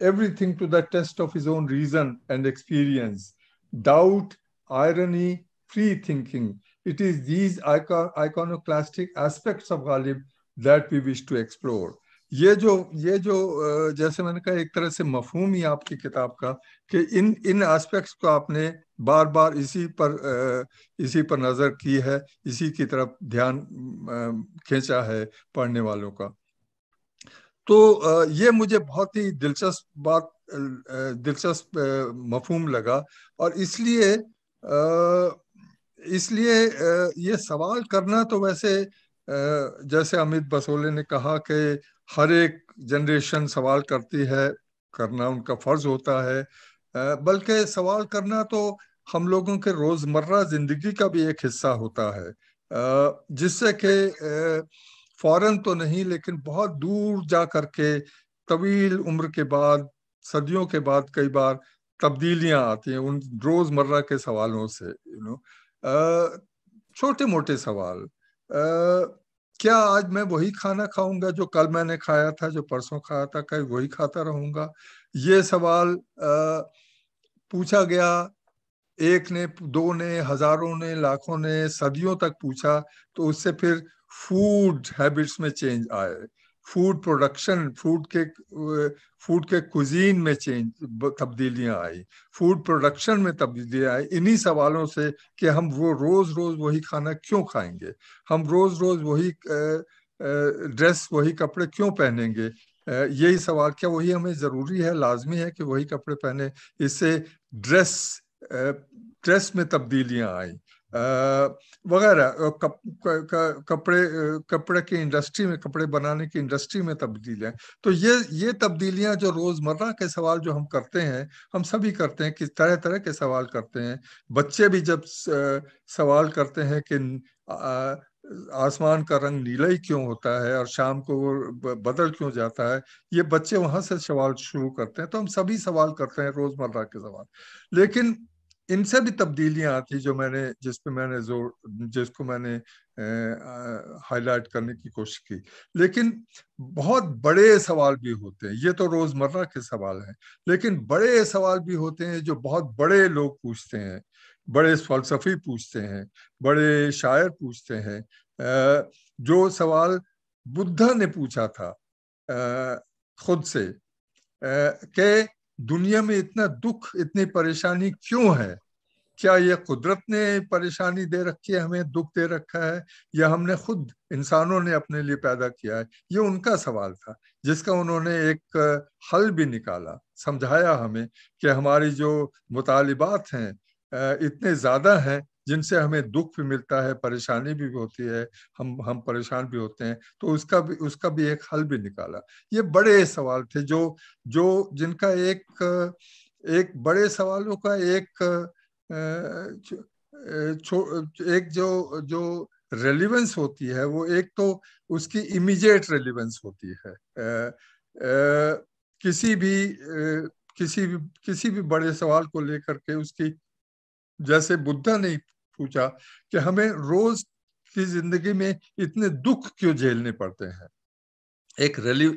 everything to the test of his own reason and experience. Doubt, irony, free thinking. It is these icon iconoclastic aspects of Ghalib that we wish to explore. ये जो ये जो जैसे मैंने कहा एक तरह से मफहूम ही आपकी किताब का कि इन इन एस्पेक्ट्स को आपने बार बार इसी पर इसी पर नज़र की है इसी की तरफ ध्यान खींचा है पढ़ने वालों का तो ये मुझे बहुत ही दिलचस्प बात दिलचस्प मफहूम लगा और इसलिए इसलिए ये सवाल करना तो वैसे जैसे अमित बसोले ने कहा कि हर एक जनरेशन सवाल करती है करना उनका फर्ज होता है बल्कि सवाल करना तो हम लोगों के रोज़मर्रा ज़िंदगी का भी एक हिस्सा होता है जिससे कि फौरन तो नहीं लेकिन बहुत दूर जा कर के तवील उम्र के बाद सदियों के बाद कई बार तब्दीलियां आती हैं उन रोज़मर्रा के सवालों से यू नो छोटे मोटे सवाल क्या आज मैं वही खाना खाऊंगा जो कल मैंने खाया था जो परसों खाया था कल वही खाता रहूंगा ये सवाल पूछा गया एक ने दो ने हजारों ने लाखों ने सदियों तक पूछा तो उससे फिर फूड हैबिट्स में चेंज आए फूड प्रोडक्शन फूड के फूड के कुजीन में चेंज तब्दीलियां आई फूड प्रोडक्शन में तब्दीलियां आई इन्हीं सवालों से कि हम वो रोज रोज वही खाना क्यों खाएंगे हम रोज रोज वही ड्रेस वही कपड़े क्यों पहनेंगे यही सवाल क्या वही हमें ज़रूरी है लाजमी है कि वही कपड़े पहने इससे ड्रेस ड्रेस में तब्दीलियां आई वगैरह कप, कपड़े कपड़े की इंडस्ट्री में कपड़े बनाने की इंडस्ट्री में तब्दीलियां तो ये ये तब्दीलियां जो रोजमर्रा के सवाल जो हम करते हैं हम सभी करते हैं कि तरह तरह के सवाल करते हैं बच्चे भी जब सवाल करते हैं कि आसमान का रंग नीला ही क्यों होता है और शाम को वो बदल क्यों जाता है ये बच्चे वहां से सवाल शुरू करते हैं तो हम सभी सवाल करते हैं रोजमर्रा के सवाल लेकिन इनसे भी तब्दीलियां आती जो मैंने जिस पे मैंने जोर जिसको मैंने हाईलाइट करने की कोशिश की लेकिन बहुत बड़े सवाल भी होते हैं ये तो रोजमर्रा के सवाल हैं लेकिन बड़े सवाल भी होते हैं जो बहुत बड़े लोग पूछते हैं बड़े फलसफी पूछते हैं बड़े शायर पूछते हैं जो सवाल बुद्धा ने पूछा था खुद से के दुनिया में इतना दुख इतनी परेशानी क्यों है क्या ये कुदरत ने परेशानी दे रखी है हमें दुख दे रखा है या हमने खुद इंसानों ने अपने लिए पैदा किया है ये उनका सवाल था जिसका उन्होंने एक हल भी निकाला समझाया हमें कि हमारी जो मुतालबात हैं इतने ज़्यादा हैं जिनसे हमें दुख भी मिलता है परेशानी भी होती है हम हम परेशान भी होते हैं तो उसका भी उसका भी एक हल भी निकाला ये बड़े सवाल थे जो जो जिनका एक एक बड़े सवालों का एक एक जो जो रेलिवेंस होती है वो एक तो उसकी इमीडिएट रेलिवेंस होती है आ, आ, किसी भी आ, किसी भी किसी भी बड़े सवाल को लेकर के उसकी जैसे बुद्धा ने पूछा कि हमें रोज की जिंदगी में इतने दुख क्यों झेलने पड़ते हैं एक रेल्यू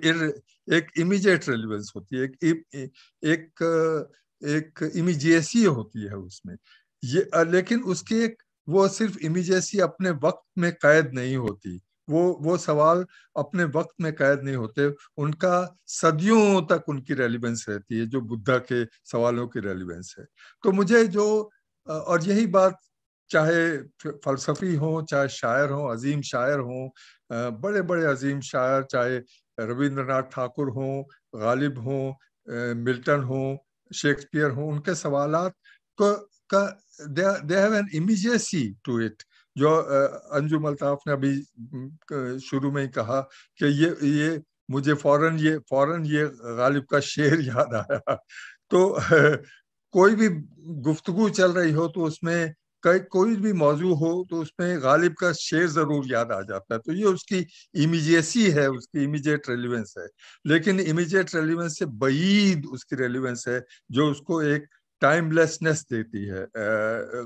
एक इमीजिएट रेलिवेंस होती है एक एक एक इमीजिएसी होती है उसमें ये लेकिन उसकी एक वो सिर्फ इमीजिएसी अपने वक्त में कैद नहीं होती वो वो सवाल अपने वक्त में कैद नहीं होते उनका सदियों तक उनकी रेलिवेंस रहती है जो बुद्धा के सवालों की रेलिवेंस है तो मुझे जो और यही बात चाहे फलसफी हो चाहे शायर हो अजीम शायर हो बड़े बड़े अजीम शायर चाहे रविंद्रनाथ ठाकुर हो गालिब हो मिल्टन हो शेक्सपियर हो उनके सवाल को का they have an immediacy to it जो अंजु अल्ताफ ने अभी शुरू में ही कहा कि ये ये मुझे फौरन ये फौरन ये गालिब का शेर याद आया तो कोई भी गुफ्तगु चल रही हो तो उसमें कई कोई भी मौजू हो तो उसमें गालिब का शेर जरूर याद आ जाता है तो ये उसकी इमीजिएसी है उसकी इमीजिएट रेलिवेंस है लेकिन इमीजिएट रेलिवेंस से बईद उसकी रेलिवेंस है जो उसको एक टाइमलेसनेस देती है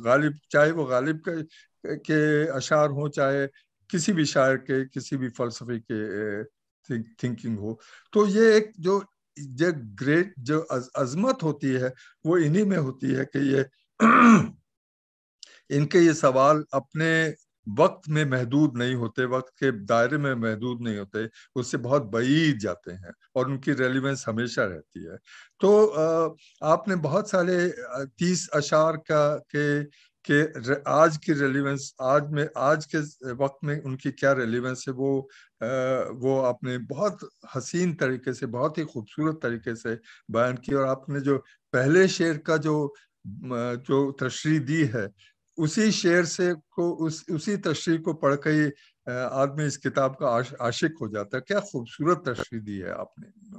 गालिब चाहे वो गालिब के, के अशार हों चाहे किसी भी शायर के किसी भी फलसफे के थिंकिंग हो तो ये एक जो जो ग्रेट जो अजमत होती है वो इन्हीं में होती है कि ये इनके ये सवाल अपने वक्त में महदूद नहीं होते वक्त के दायरे में महदूद नहीं होते उससे बहुत बईद जाते हैं और उनकी रेलिवेंस हमेशा रहती है तो आपने बहुत सारे तीस अशार का के कि आज की रेलिवेंस आज में आज के eh, वक्त में उनकी क्या रेलिवेंस है वो आ, eh, वो आपने बहुत हसीन तरीके से बहुत ही खूबसूरत तरीके से बयान की और आपने जो पहले शेर का जो जो तशरी दी है उसी शेर से को उस उसी तशरी को पढ़ के ही eh, आदमी इस किताब का आश, आशिक हो जाता है क्या खूबसूरत तशरी दी है आपने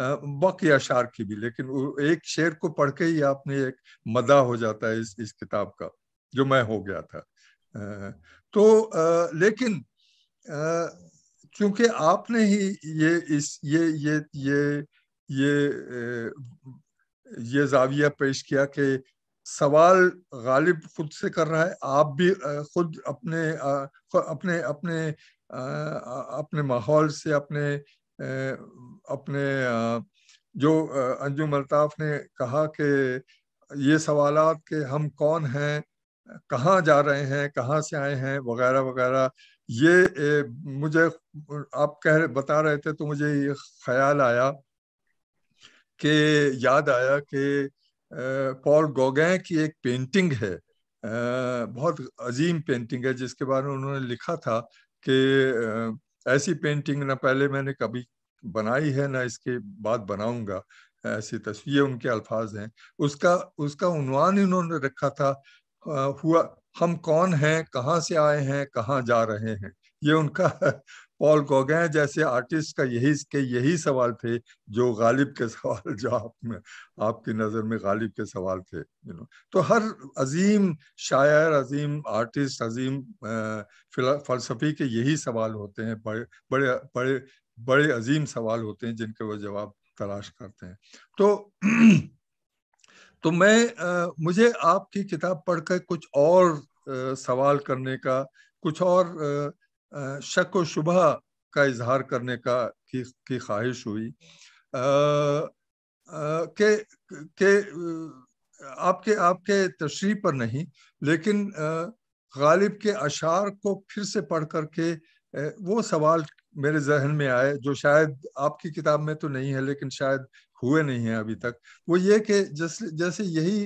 बाकी अशार की भी लेकिन एक शेर को पढ़ के ही आपने एक मदा हो जाता है इस इस किताब का जो मैं हो गया था तो लेकिन क्योंकि आपने ही ये इस ये ये ये ये ये जाविया पेश किया कि सवाल गालिब खुद से कर रहा है आप भी खुद अपने अपने अपने अपने माहौल से अपने अपने जो अंजुम अल्ताफ ने कहा कि ये सवाल के हम कौन हैं कहाँ जा रहे हैं कहाँ से आए हैं वगैरह वगैरह ये ए, मुझे आप कह बता रहे थे तो मुझे ये ख्याल आया कि याद आया कि पॉल गोगै की एक पेंटिंग है बहुत अजीम पेंटिंग है जिसके बारे में उन्होंने लिखा था कि ऐसी पेंटिंग ना पहले मैंने कभी बनाई है ना इसके बाद बनाऊंगा ऐसी तस्वीर उनके अल्फाज हैं उसका उसका उनवान इन्होंने रखा था आ, हुआ हम कौन हैं कहाँ से आए हैं कहाँ जा रहे हैं ये उनका पॉल गौगे जैसे आर्टिस्ट का यही के यही सवाल थे जो गालिब के सवाल जो आप में आपकी नज़र में गालिब के सवाल थे यू नो तो हर अजीम शायर अजीम आर्टिस्ट अजीम फलसफी के यही सवाल होते हैं बड़े बड़े बड़े बड़े अजीम सवाल होते हैं जिनके वो जवाब तलाश करते हैं तो तो मैं आ, मुझे आपकी किताब पढ़कर कुछ और आ, सवाल करने का कुछ और आ, शक व शुभ का इजहार करने का की, की ख्वाहिश हुई के के आपके आपके तशरी पर नहीं लेकिन गालिब के अशार को फिर से पढ़ करके वो सवाल मेरे जहन में आए जो शायद आपकी किताब में तो नहीं है लेकिन शायद हुए नहीं है अभी तक वो ये कि जैसे जैसे यही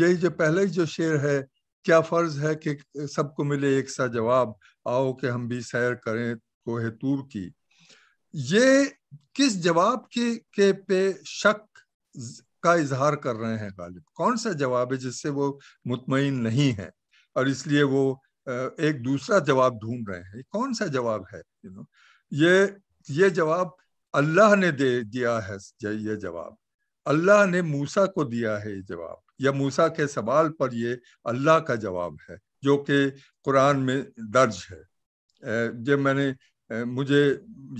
यही जो पहले जो शेर है क्या फर्ज है कि सबको मिले एक सा जवाब आओ कि हम भी सैर करें कोहे तूर की ये किस जवाब की के पे शक का इजहार कर रहे हैं गालिब कौन सा जवाब है जिससे वो मुतमिन नहीं है और इसलिए वो एक दूसरा जवाब ढूंढ रहे हैं कौन सा जवाब है यू नो ये ये जवाब अल्लाह ने दे दिया है ये जवाब अल्लाह ने मूसा को दिया है ये जवाब या मूसा के सवाल पर ये अल्लाह का जवाब है जो कि कुरान में दर्ज है जब मैंने मुझे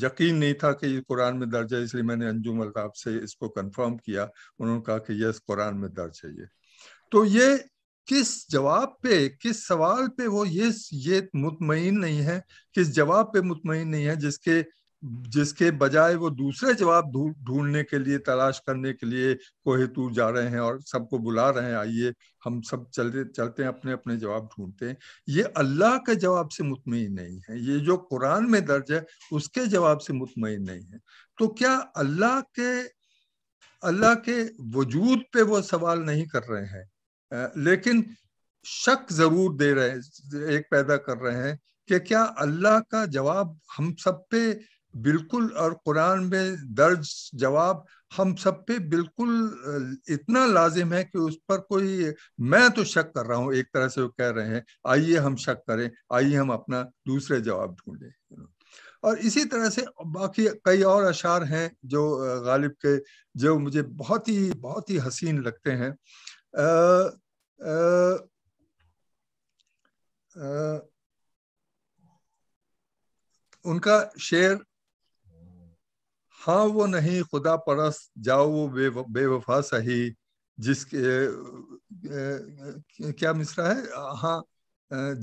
यकीन नहीं था कि ये कुरान में दर्ज है इसलिए मैंने अंजुम अलताब से इसको कंफर्म किया उन्होंने कहा कि यस कुरान में दर्ज है ये तो ये किस जवाब पे किस सवाल पे वो ये ये मुतमिन नहीं है किस जवाब पे मुतमिन नहीं है जिसके जिसके बजाय वो दूसरे जवाब ढूंढने के लिए तलाश करने के लिए तू जा रहे हैं और सबको बुला रहे हैं आइए हम सब चलते चलते हैं अपने अपने जवाब ढूंढते हैं ये अल्लाह के जवाब से मुतमिन नहीं है ये जो कुरान में दर्ज है उसके जवाब से मुतमिन नहीं है तो क्या अल्लाह के अल्लाह के वजूद पे वो सवाल नहीं कर रहे हैं लेकिन शक जरूर दे रहे हैं एक पैदा कर रहे हैं कि क्या अल्लाह का जवाब हम सब पे बिल्कुल और कुरान में दर्ज जवाब हम सब पे बिल्कुल इतना लाजिम है कि उस पर कोई मैं तो शक कर रहा हूँ एक तरह से वो कह रहे हैं आइए हम शक करें आइए हम अपना दूसरे जवाब ढूंढें और इसी तरह से बाकी कई और अशार हैं जो गालिब के जो मुझे बहुत ही बहुत ही हसीन लगते हैं आ, आ, आ, उनका शेर हाँ वो नहीं खुदा परस जाओ वो बे, बेवफा सही जिसके क्या मिसरा है हाँ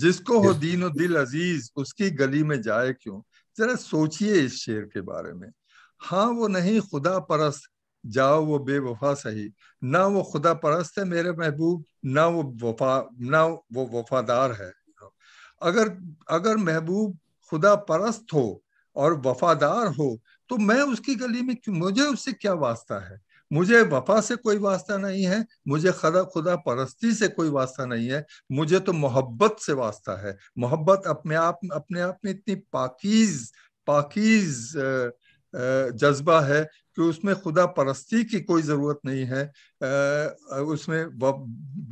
जिसको हो दीन दिल अजीज उसकी गली में जाए क्यों जरा सोचिए इस शेर के बारे में हाँ वो नहीं खुदा परस्त जाओ वो बेवफा सही ना वो खुदा परस्त है मेरे महबूब ना वो वफा ना वो वफादार है अगर अगर महबूब खुदा परस्त हो और वफादार हो तो मैं उसकी गली में मुझे उससे क्या वास्ता है मुझे वफा से कोई वास्ता नहीं है मुझे खदा खुदा परस्ती से कोई वास्ता नहीं है मुझे तो मोहब्बत से वास्ता है मोहब्बत अपने आप अपने आप में इतनी पाकिज पाकिज जज्बा है कि उसमें खुदा परस्ती की कोई ज़रूरत नहीं है उसमें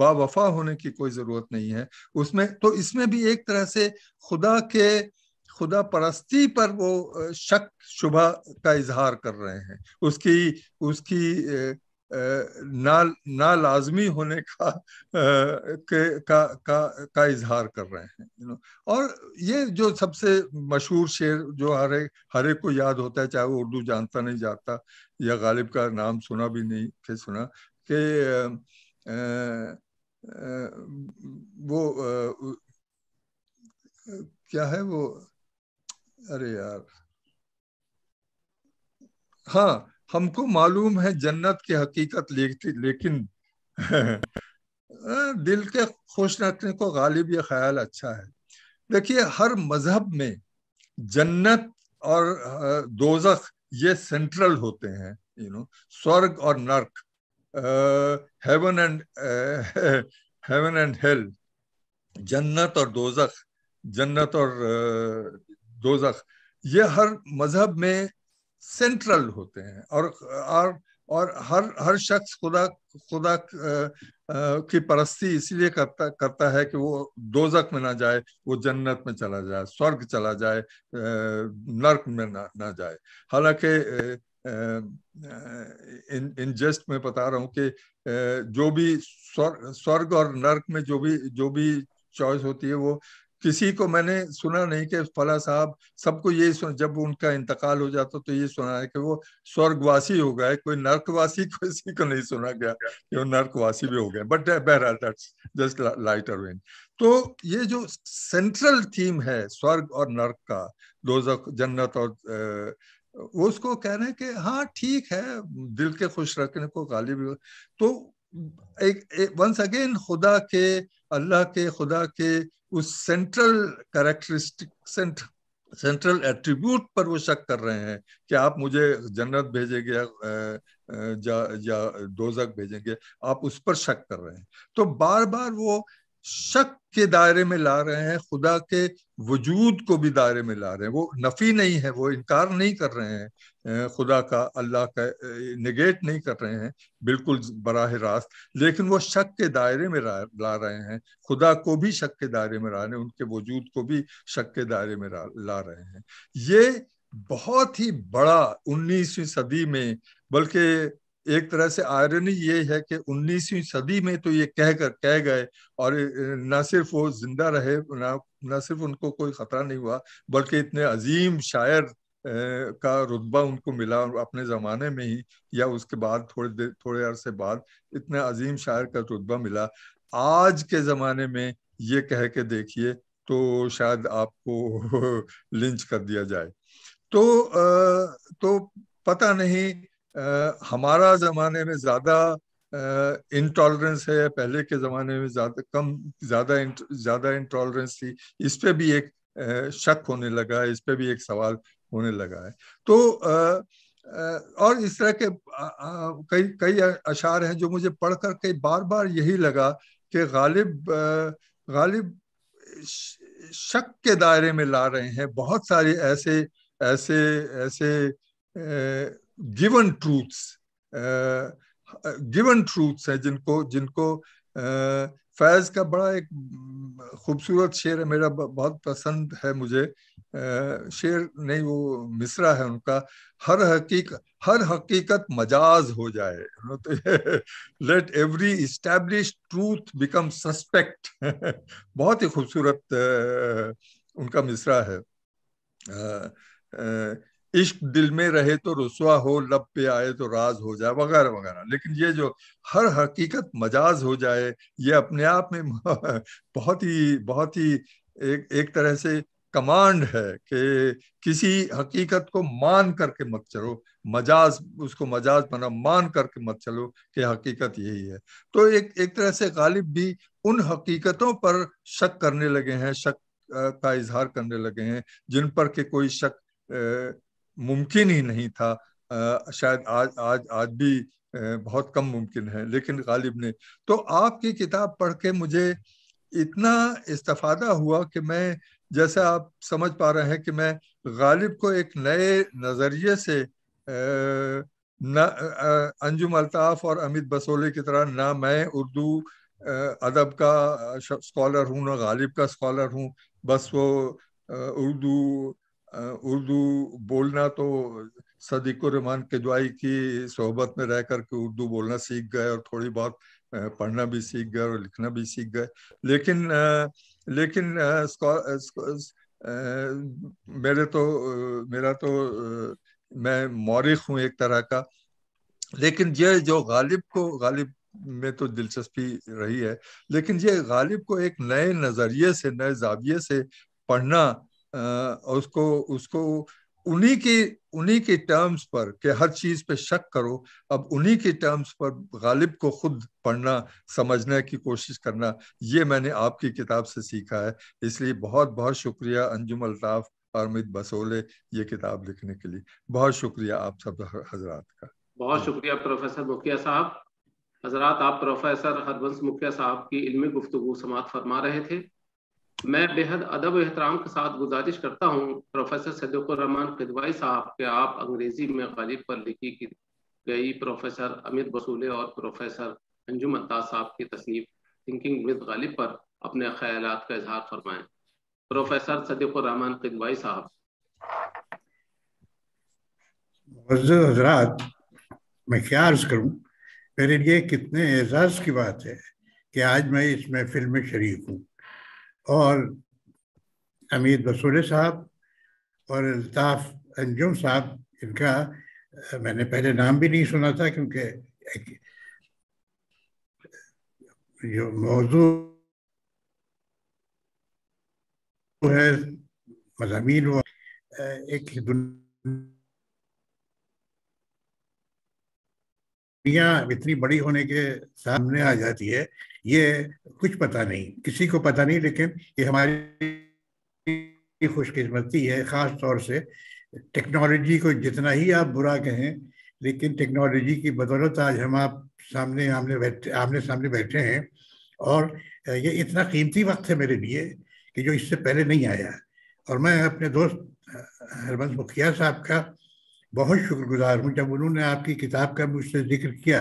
बावफा होने की कोई ज़रूरत नहीं है उसमें तो इसमें भी एक तरह से खुदा के खुदा परस्ती पर वो शक शुभ का इजहार कर रहे हैं उसकी उसकी ना ना लाजमी होने का के का का का इजहार कर रहे हैं और ये जो सबसे मशहूर शेर जो हर एक हर एक को याद होता है चाहे वो उर्दू जानता नहीं जाता या गालिब का नाम सुना भी नहीं थे सुना कि वो आ, क्या है वो अरे यार हाँ हमको मालूम है जन्नत की हकीकत लेकिन हाँ, दिल के खुश रखने को गालिब यह ख्याल अच्छा है देखिए हर मजहब में जन्नत और हाँ, दोजख ये सेंट्रल होते हैं यू नो स्वर्ग और नर्क heaven and heaven and hell जन्नत और दोजख जन्नत और दोजख ये हर मजहब में सेंट्रल होते हैं और और और हर हर शख्स खुदा खुदा की परस्ती इसलिए करता करता है कि वो दोजक में ना जाए वो जन्नत में चला जाए स्वर्ग चला जाए नर्क में ना ना जाए हालांकि इन इन जस्ट में बता रहा हूँ कि जो भी स्वर्ग और नर्क में जो भी जो भी चॉइस होती है वो किसी को मैंने सुना नहीं कि फला साहब सबको ये सुना जब उनका इंतकाल हो जाता तो ये सुना है कि वो स्वर्गवासी हो गए कोई नर्कवासी किसी को नहीं सुना गया कि वो नर्कवासी भी हो गए बट uh, बहरहाल दैट्स जस्ट लाइटर वेन तो ये जो सेंट्रल थीम है स्वर्ग और नर्क का दो जन्नत और वो uh, उसको कह रहे हैं कि हाँ ठीक है दिल के खुश रखने को गालिब तो एक वंस अगेन खुदा के अल्लाह के खुदा के उस सेंट्रल कैरेक्टरिस्टिक सेंट्रल एट्रीब्यूट पर वो शक कर रहे हैं कि आप मुझे जन्नत भेजेंगे या या दोजक भेजेंगे आप उस पर शक कर रहे हैं तो बार बार वो शक के दायरे में ला रहे हैं खुदा के वजूद को भी दायरे में ला रहे हैं वो नफी नहीं है वो इनकार नहीं कर रहे हैं खुदा का अल्लाह का निगेट नहीं कर रहे हैं बिल्कुल बराह रास्त लेकिन वो शक के दायरे में ला रहे हैं खुदा को भी शक के दायरे में ला रहे हैं उनके वजूद को भी शक के दायरे में ला रहे हैं ये बहुत ही बड़ा उन्नीसवीं सदी में बल्कि एक तरह से आयरनी ये है कि 19वीं सदी में तो ये कह कर कह गए और न सिर्फ वो जिंदा रहे ना ना सिर्फ उनको कोई खतरा नहीं हुआ बल्कि इतने अजीम शायर का रुतबा उनको मिला अपने ज़माने में ही या उसके बाद थोड़े देर थोड़े अरसे बाद इतने अजीम शायर का रुतबा मिला आज के ज़माने में ये कह के देखिए तो शायद आपको लिंच कर दिया जाए तो तो पता नहीं हमारा ज़माने में ज़्यादा इंटॉलरेंस है पहले के ज़माने में ज़्यादा कम ज़्यादा ज़्यादा इंटॉलरेंस थी इस पर भी एक शक होने लगा है इस पर भी एक सवाल होने लगा है तो आ, और इस तरह के कई कई अशार हैं जो मुझे पढ़ कर बार बार यही लगा कि गालिब गालिब शक के दायरे में ला रहे हैं बहुत सारे ऐसे ऐसे ऐसे गिवन ट्रूथ्स गिवन ट्रूथ्स हैं जिनको जिनको uh, फैज का बड़ा एक खूबसूरत शेर है मेरा बहुत पसंद है मुझे uh, शेर नहीं वो मिसरा है उनका हर हकीक हर हकीकत मजाज हो जाए तो let every establish truth become suspect बहुत ही खूबसूरत uh, उनका मिसरा है इश्क दिल में रहे तो रसुआ हो लब पे आए तो राज हो जाए वगैरह वगैरह लेकिन ये जो हर हकीकत मजाज हो जाए ये अपने आप में बहुत ही बहुत ही एक एक तरह से कमांड है कि किसी हकीकत को मान करके मत चलो मजाज उसको मजाज बना मान करके मत चलो कि हकीकत यही है तो एक एक तरह से गालिब भी उन हकीकतों पर शक करने लगे हैं शक का इजहार करने लगे हैं जिन पर के कोई शक मुमकिन ही नहीं था आ, शायद आज आज आज भी बहुत कम मुमकिन है लेकिन गालिब ने तो आपकी किताब पढ़ के मुझे इतना इस्तफादा हुआ कि मैं जैसा आप समझ पा रहे हैं कि मैं गालिब को एक नए नज़रिए से न अंजुम अल्ताफ़ और अमित बसोले की तरह ना मैं उर्दू अदब का स्कॉलर हूँ ना गालिब का स्कॉलर हूँ बस वो उर्दू उर्दू बोलना तो के किदवाई की सोहबत में रह करके उर्दू बोलना सीख गए और थोड़ी बहुत पढ़ना भी सीख गए और लिखना भी सीख गए लेकिन लेकिन मेरे तो मेरा तो मैं मौरख हूँ एक तरह का लेकिन ये जो गालिब को गालिब में तो दिलचस्पी रही है लेकिन ये गालिब को एक नए नज़रिए से नए जाविये से पढ़ना उसको उसको उन्हीं के उन्हीं के टर्म्स पर कि हर चीज पे शक करो अब उन्हीं के टर्म्स पर गालिब को खुद पढ़ना समझने की कोशिश करना ये मैंने आपकी किताब से सीखा है इसलिए बहुत बहुत शुक्रिया अंजुम अल्ताफ और अमित बसोले ये किताब लिखने के लिए बहुत शुक्रिया आप सब हजरात का बहुत शुक्रिया प्रोफेसर मुखिया साहब हजरात आप प्रोफेसर हरबंस मुखिया साहब की इलमी गुफ्तु समात फरमा रहे थे मैं बेहद अदब एहतराम के साथ गुजारिश करता हूँ प्रोफेसर सदुररहमान खिदवाई साहब के आप अंग्रेजी में गालिब पर लिखी की गई प्रोफेसर अमित बसूले और प्रोफेसर अंजुम अत्ताज साहब की तसनीफ थिंकिंग विद गालिब पर अपने ख्याल का इजहार फरमाएं प्रोफेसर सदुररहमान खिदवाई साहब हजरात मैं क्या अर्ज करूँ मेरे लिए कितने एजाज की बात है कि आज मैं इस महफिल में शरीक हूँ और अमीर बसूरे साहब और अल्ताफ अंजुम साहब इनका मैंने पहले नाम भी नहीं सुना था क्योंकि जो मौजू है मजामी एक दुनिया इतनी बड़ी होने के सामने आ जाती है ये कुछ पता नहीं किसी को पता नहीं लेकिन ये हमारी खुशकिस्मती है ख़ास तौर से टेक्नोलॉजी को जितना ही आप बुरा कहें लेकिन टेक्नोलॉजी की बदौलत आज हम आप सामने आमने बैठे आमने सामने बैठे हैं और ये इतना कीमती वक्त है मेरे लिए कि जो इससे पहले नहीं आया और मैं अपने दोस्त हरबंस मुखिया साहब का बहुत शुक्रगुजार हूँ जब उन्होंने आपकी किताब का मुझसे जिक्र किया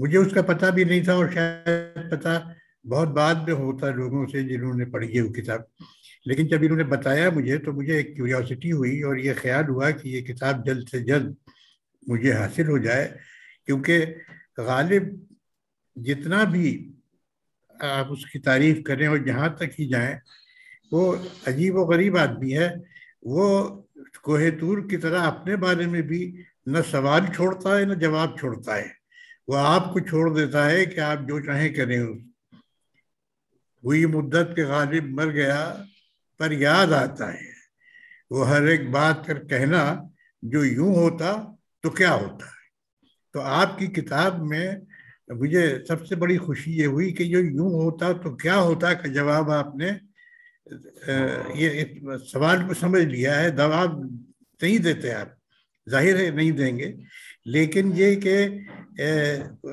मुझे उसका पता भी नहीं था और शायद पता बहुत बाद में होता लोगों से जिन्होंने पढ़ी है वो किताब लेकिन जब इन्होंने बताया मुझे तो मुझे एक क्यूरियोसिटी हुई और ये ख्याल हुआ कि ये किताब जल्द से जल्द मुझे हासिल हो जाए क्योंकि गालिब जितना भी आप उसकी तारीफ करें और जहाँ तक ही जाएं वो अजीब व गरीब आदमी है वो कोहेतूर की तरह अपने बारे में भी न सवाल छोड़ता है न जवाब छोड़ता है वह आपको छोड़ देता है कि आप जो चाहें करें हुई मुद्दत के गालिब मर गया पर याद आता है वो हर एक बात कर कहना जो यूं होता तो क्या होता है तो आपकी किताब में मुझे सबसे बड़ी खुशी ये हुई कि जो यूं होता तो क्या होता का जवाब आपने ये सवाल को समझ लिया है जवाब नहीं देते आप जाहिर है नहीं देंगे लेकिन ये कि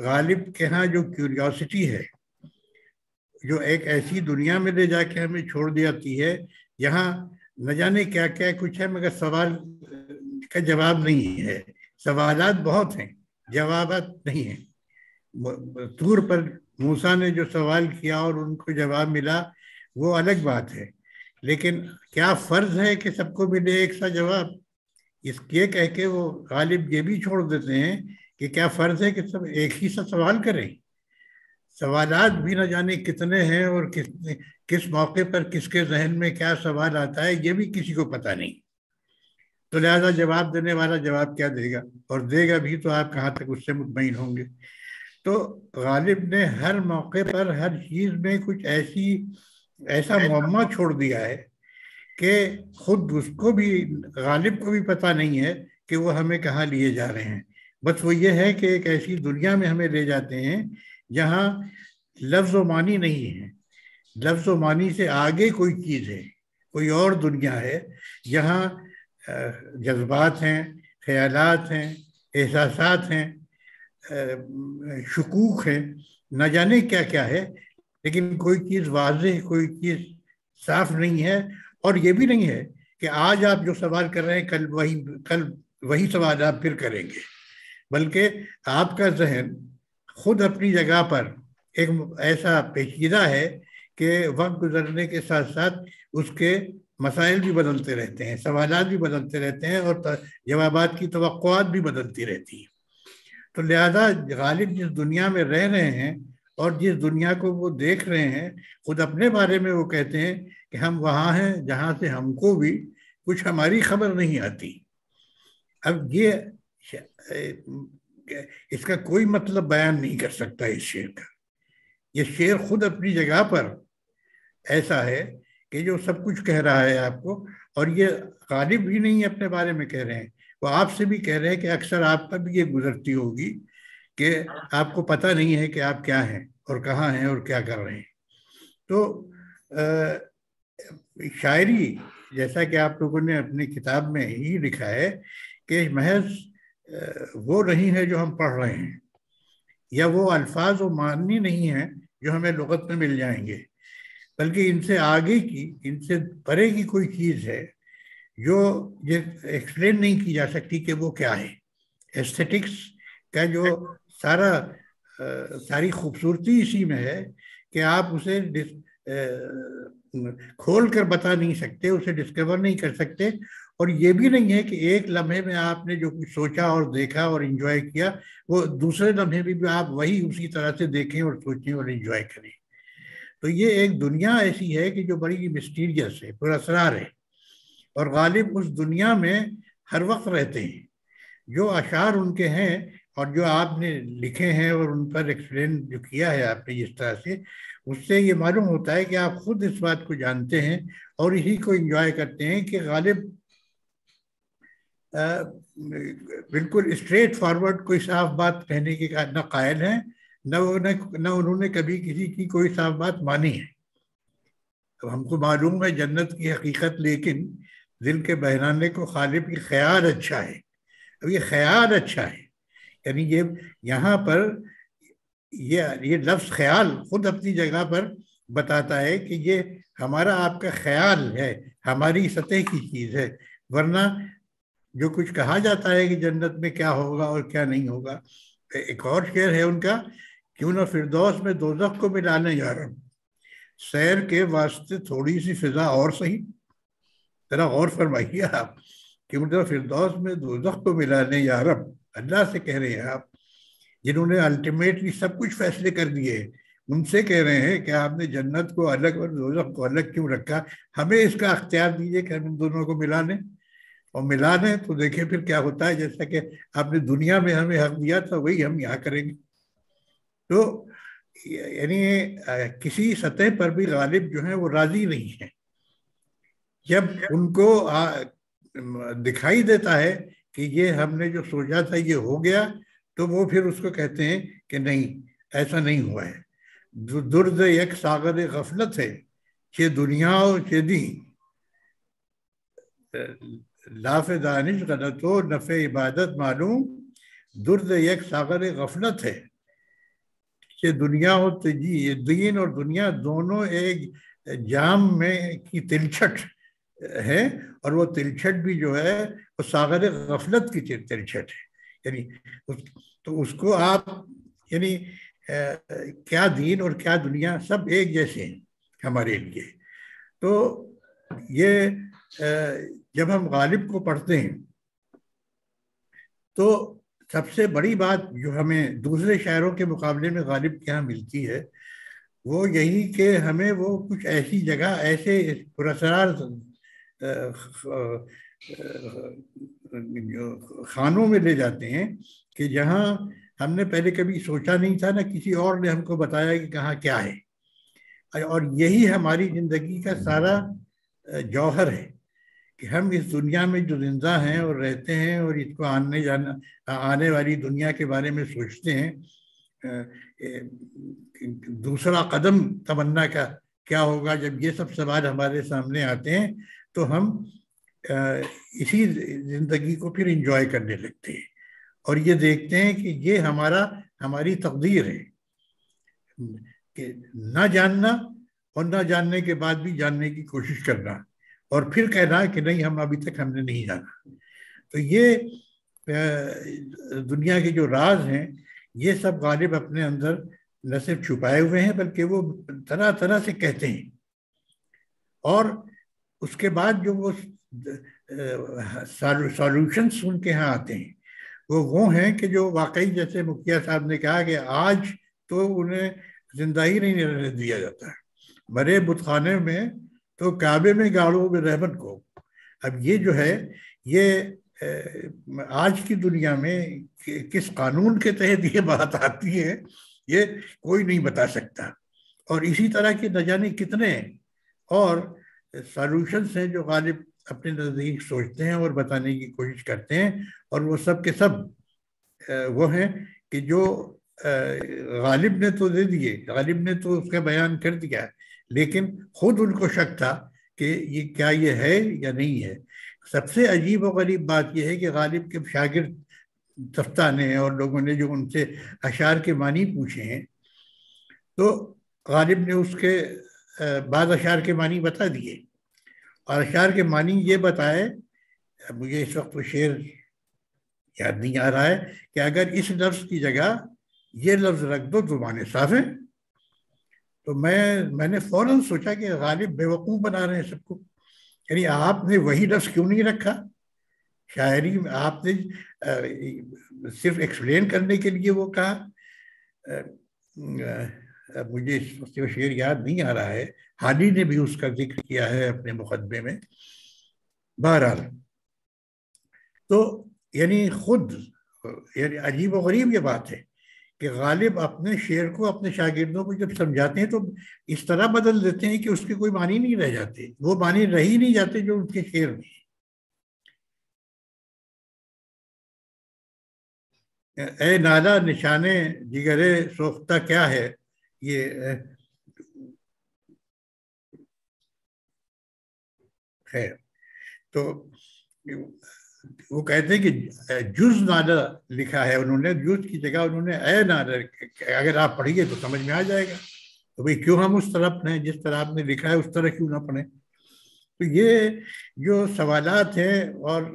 गालिब के यहाँ जो क्यूरियोसिटी है जो एक ऐसी दुनिया में ले जाके हमें छोड़ दी जाती है यहाँ न जाने क्या क्या कुछ है मगर सवाल का जवाब नहीं है सवालत बहुत हैं जवाब नहीं है तूर पर मूसा ने जो सवाल किया और उनको जवाब मिला वो अलग बात है लेकिन क्या फर्ज है कि सबको मिले एक सा जवाब इसके कह के वो गालिब ये भी छोड़ देते हैं कि क्या फर्ज है कि सब एक ही सा सवाल करें सवाल भी ना जाने कितने हैं और किस किस मौके पर किसके जहन में क्या सवाल आता है ये भी किसी को पता नहीं तो लिहाजा जवाब देने वाला जवाब क्या देगा और देगा भी तो आप कहाँ तक उससे मुतमिन होंगे तो गालिब ने हर मौके पर हर चीज़ में कुछ ऐसी ऐसा मुआमा छोड़ दिया है कि खुद उसको भी गालिब को भी पता नहीं है कि वो हमें कहाँ लिए जा रहे हैं बस वो ये है कि एक ऐसी दुनिया में हमें ले जाते हैं जहाँ लफ्ज व मानी नहीं है लफ्ज व मानी से आगे कोई चीज़ है कोई और दुनिया है जहाँ जज्बात हैं ख्याल हैं एहसास हैं शकूक हैं न जाने क्या क्या है लेकिन कोई चीज़ वाज कोई चीज़ साफ नहीं है और ये भी नहीं है कि आज आप जो सवाल कर रहे हैं कल वही कल वही सवाल आप फिर करेंगे बल्कि आपका जहन खुद अपनी जगह पर एक ऐसा पेचीदा है कि वक्त गुजरने के साथ साथ उसके मसाइल भी बदलते रहते हैं सवाल भी बदलते रहते हैं और जवाब की तो भी बदलती रहती है तो लिहाजा गालिब जिस दुनिया में रह रहे हैं और जिस दुनिया को वो देख रहे हैं खुद अपने बारे में वो कहते हैं कि हम वहाँ हैं जहाँ से हमको भी कुछ हमारी खबर नहीं आती अब ये इसका कोई मतलब बयान नहीं कर सकता इस शेर का ये शेर खुद अपनी जगह पर ऐसा है कि जो सब कुछ कह रहा है आपको और ये गालिब भी नहीं अपने बारे में कह रहे हैं वो आपसे भी कह रहे हैं कि अक्सर आप पर भी ये गुजरती होगी कि आपको पता नहीं है कि आप क्या हैं और कहाँ हैं और क्या कर रहे हैं तो आ, शायरी जैसा कि आप लोगों ने अपनी किताब में ही लिखा है कि महज वो नहीं है जो हम पढ़ रहे हैं या वो अल्फाज व माननी नहीं है जो हमें लगत में मिल जाएंगे बल्कि इनसे आगे की इनसे परे की कोई चीज़ है जो ये एक्सप्लेन नहीं की जा सकती कि वो क्या है एस्थेटिक्स का जो सारा सारी खूबसूरती इसी में है कि आप उसे खोल कर बता नहीं सकते उसे डिस्कवर नहीं कर सकते और ये भी नहीं है कि एक लम्हे में आपने जो कुछ सोचा और देखा और इंजॉय किया वो दूसरे लम्हे में भी आप वही उसी तरह से देखें और सोचें और इंजॉय करें तो ये एक दुनिया ऐसी है कि जो बड़ी मिस्टीरियस है पुरसरार है और गालिब उस दुनिया में हर वक्त रहते हैं जो अशार उनके हैं और जो आपने लिखे हैं और उन पर एक्सप्लेन जो किया है आपने इस तरह से उससे ये मालूम होता है कि आप खुद इस बात को जानते हैं और इसी को इंजॉय करते हैं कि गालिब बिल्कुल स्ट्रेट फॉरवर्ड कोई साफ बात कहने के ना कायल हैं न वो न उन्होंने कभी किसी की कोई साफ बात मानी है अब तो हमको मालूम है जन्नत की हकीकत लेकिन दिल के बहराने को गालिब की ख्याल अच्छा है अब ये ख्याल अच्छा है यानी ये यहाँ पर ये ये लफ्ज़ ख्याल खुद अपनी जगह पर बताता है कि ये हमारा आपका ख्याल है हमारी सतह की चीज़ है वरना जो कुछ कहा जाता है कि जन्नत में क्या होगा और क्या नहीं होगा एक और शेर है उनका क्यों ना फिरदौस में दोजख को मिलाने जा रहा हूँ सैर के वास्ते थोड़ी सी फिजा और सही जरा और फरमाइए आप क्यों ना फिरदौस में दोजख को मिलाने जा रहा हूँ अल्लाह से कह रहे हैं आप जिन्होंने अल्टीमेटली सब कुछ फैसले कर दिए उनसे कह रहे हैं कि आपने जन्नत को अलग और दोजख को अलग क्यों रखा हमें इसका अख्तियार दीजिए कि हम इन दोनों को मिला लें और मिला लें तो देखें फिर क्या होता है जैसा कि आपने दुनिया में हमें हक दिया था वही हम यहाँ करेंगे तो यानी किसी सतह पर भी गालिब जो है वो राजी नहीं है जब उनको आ, दिखाई देता है कि ये हमने जो सोचा था ये हो गया तो वो फिर उसको कहते हैं कि नहीं ऐसा नहीं हुआ है दुर्द एक सागर गफलत है ये दुनिया और दी लाफ दानिश गलत हो नफ़े इबादत मालूम दुर्द एक सागर गफलत है ये दुनिया हो तजी दीन और दुनिया दोनों एक जाम में की तिलछट है और वो तिरछट भी जो है वो सागर गफलत की तिरछट है यानी उस, तो उसको आप यानी क्या दीन और क्या दुनिया सब एक जैसे हैं हमारे लिए तो ये आ, जब हम गालिब को पढ़ते हैं तो सबसे बड़ी बात जो हमें दूसरे शायरों के मुकाबले में गालिब के यहाँ मिलती है वो यही कि हमें वो कुछ ऐसी जगह ऐसे पुरसरार खानों में ले जाते हैं कि जहाँ हमने पहले कभी सोचा नहीं था ना किसी और ने हमको बताया कि कहाँ क्या है और यही हमारी जिंदगी का सारा जौहर है कि हम इस दुनिया में जो जिंदा हैं और रहते हैं और इसको आने जाना आने वाली दुनिया के बारे में सोचते हैं दूसरा कदम तमन्ना का क्या होगा जब ये सब सवाल हमारे सामने आते हैं तो हम इसी ज़िंदगी को फिर इंजॉय करने लगते हैं और ये देखते हैं कि ये हमारा हमारी तकदीर है कि ना जानना और ना जानने के बाद भी जानने की कोशिश करना और फिर कहना कि नहीं हम अभी तक हमने नहीं जाना तो ये दुनिया के जो राज हैं ये सब गालिब अपने अंदर न सिर्फ छुपाए हुए हैं बल्कि वो तरह तरह से कहते हैं और उसके बाद जो वो सुन उनके यहाँ आते हैं वो वो हैं कि जो वाकई जैसे मुखिया साहब ने कहा कि आज तो उन्हें जिंदा ही नहीं रहने दिया जाता है मरे बुतखाने में तो काबे में गाड़ो में रहमत को अब ये जो है ये आज की दुनिया में किस कानून के तहत ये बात आती है ये कोई नहीं बता सकता और इसी तरह के न जाने कितने और सॉल्यूशंस हैं जो गालिब अपने नज़दीक सोचते हैं और बताने की कोशिश करते हैं और वो सब के सब वो हैं कि जो गालिब ने तो दे दिए गालिब ने तो उसका बयान कर दिया है लेकिन खुद उनको शक था कि ये क्या ये है या नहीं है सबसे अजीब और गरीब बात यह है कि गालिब के शागिर्द दफ्ता ने और लोगों ने जो उनसे अशार के मानी पूछे हैं तो गालिब ने उसके बाद अशार के मानी बता दिए और अशार के मानी ये बताए मुझे इस वक्त वो शेर याद नहीं आ रहा है कि अगर इस लफ्ज़ की जगह ये लफ्ज़ रख दो जुबान साफ है तो मैं मैंने फौरन सोचा कि गालिब बेवकूफ़ बना रहे हैं सबको यानी आपने वही लफ्ज़ क्यों नहीं रखा शायरी में आपने आ, सिर्फ एक्सप्लेन करने के लिए वो कहा मुझे वो शेर याद नहीं आ रहा है हाली ने भी उसका जिक्र किया है अपने मुकदमे में बहरहाल तो यानी खुद यानी अजीब व गरीब ये बात है कि गालिब अपने शेर को अपने शागिर्दों को जब समझाते हैं तो इस तरह बदल देते हैं कि उसके कोई मानी नहीं रह जाते वो मानी रह ही नहीं जाते जो उनके शेर में ए नादा निशाने जिगरे सोख्ता क्या है ये है तो वो कहते हैं कि जुज नादर लिखा है उन्होंने जुज की जगह उन्होंने ए नादर अगर आप पढ़िए तो समझ में आ जाएगा तो भाई क्यों हम उस तरफ पढ़े जिस तरह आपने लिखा है उस तरह क्यों ना पढ़े तो ये जो सवालत हैं और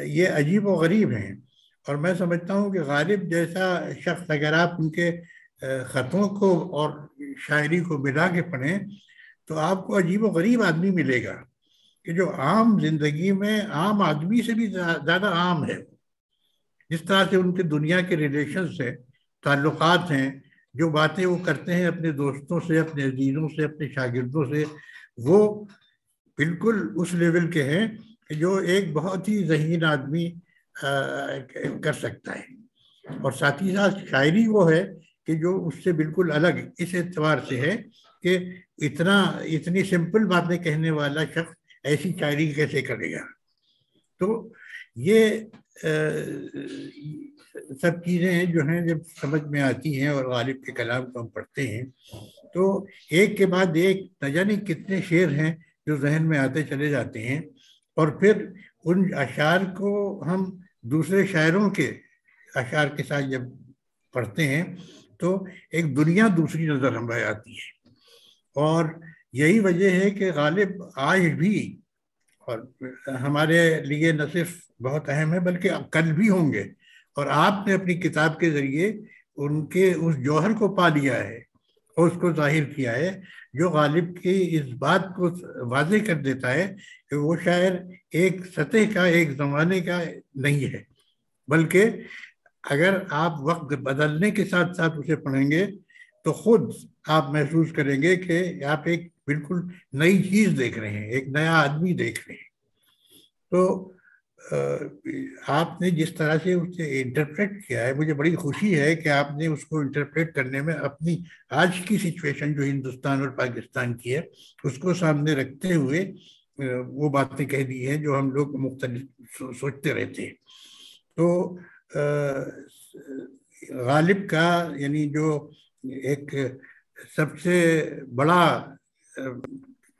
ये अजीब व गरीब हैं और मैं समझता हूँ कि गालिब जैसा शख्स अगर आप उनके ख़तों को और शायरी को मिला के पढ़ें तो आपको अजीब गरीब आदमी मिलेगा कि जो आम जिंदगी में आम आदमी से भी ज़्यादा आम है जिस तरह से उनके दुनिया के रिलेशन है ताल्लुक़ हैं जो बातें वो करते हैं अपने दोस्तों से अपने अजीज़ों से अपने शागिर्दों से वो बिल्कुल उस लेवल के हैं जो एक बहुत ही जहीन आदमी कर सकता है और साथ ही साथ शायरी वो है कि जो उससे बिल्कुल अलग इस एतवार से है कि इतना इतनी सिंपल बातें कहने वाला शख्स ऐसी शायरी कैसे करेगा तो ये आ, सब चीज़ें जो हैं जब समझ में आती हैं और गालिब के कलाम को हम पढ़ते हैं तो एक के बाद एक न जाने कितने शेर हैं जो जहन में आते चले जाते हैं और फिर उन अशार को हम दूसरे शायरों के अशार के साथ जब पढ़ते हैं तो एक दुनिया दूसरी नज़र हमें आती है और यही वजह है कि गालिब आज भी और हमारे लिए न सिर्फ बहुत अहम है बल्कि कल भी होंगे और आपने अपनी किताब के ज़रिए उनके उस जौहर को पा लिया है और उसको जाहिर किया है जो गालिब की इस बात को वाजे कर देता है कि वो शायर एक सतह का एक ज़माने का नहीं है बल्कि अगर आप वक्त बदलने के साथ साथ उसे पढ़ेंगे तो खुद आप महसूस करेंगे कि आप एक बिल्कुल नई चीज देख रहे हैं एक नया आदमी देख रहे हैं तो आपने जिस तरह से उसे इंटरप्रेट किया है मुझे बड़ी खुशी है कि आपने उसको इंटरप्रेट करने में अपनी आज की सिचुएशन जो हिंदुस्तान और पाकिस्तान की है उसको सामने रखते हुए वो बातें कह दी हैं जो हम लोग मुख्तलिफ सोचते रहते हैं तो गालिब का यानी जो एक सबसे बड़ा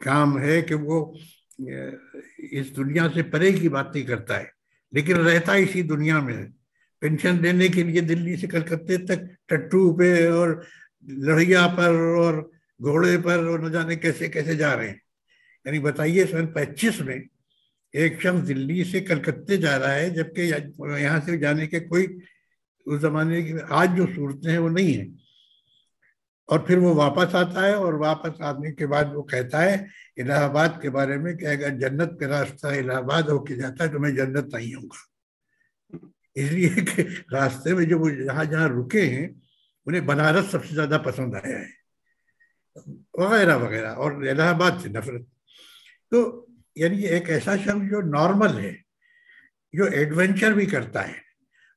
काम है कि वो इस दुनिया से परे की बातें करता है लेकिन रहता इसी दुनिया में पेंशन देने के लिए दिल्ली से कलकत्ते तक टट्टू पे और लड़िया पर और घोड़े पर और न जाने कैसे कैसे जा रहे हैं यानी बताइए सन पच्चीस में एक शख्स दिल्ली से कलकत्ते जा रहा है जबकि यहाँ से जाने के कोई उस जमाने की आज जो सूरतें हैं वो नहीं है और फिर वो वापस आता है और वापस आने के बाद वो कहता है इलाहाबाद के बारे में कि अगर जन्नत का रास्ता इलाहाबाद होके जाता है तो मैं जन्नत नहीं होगा इसलिए कि रास्ते में जो वो जहाँ जहाँ रुके हैं उन्हें बनारस सबसे ज़्यादा पसंद आया है वगैरह वगैरह और इलाहाबाद से नफरत तो यानी एक ऐसा शब्द जो नॉर्मल है जो एडवेंचर भी करता है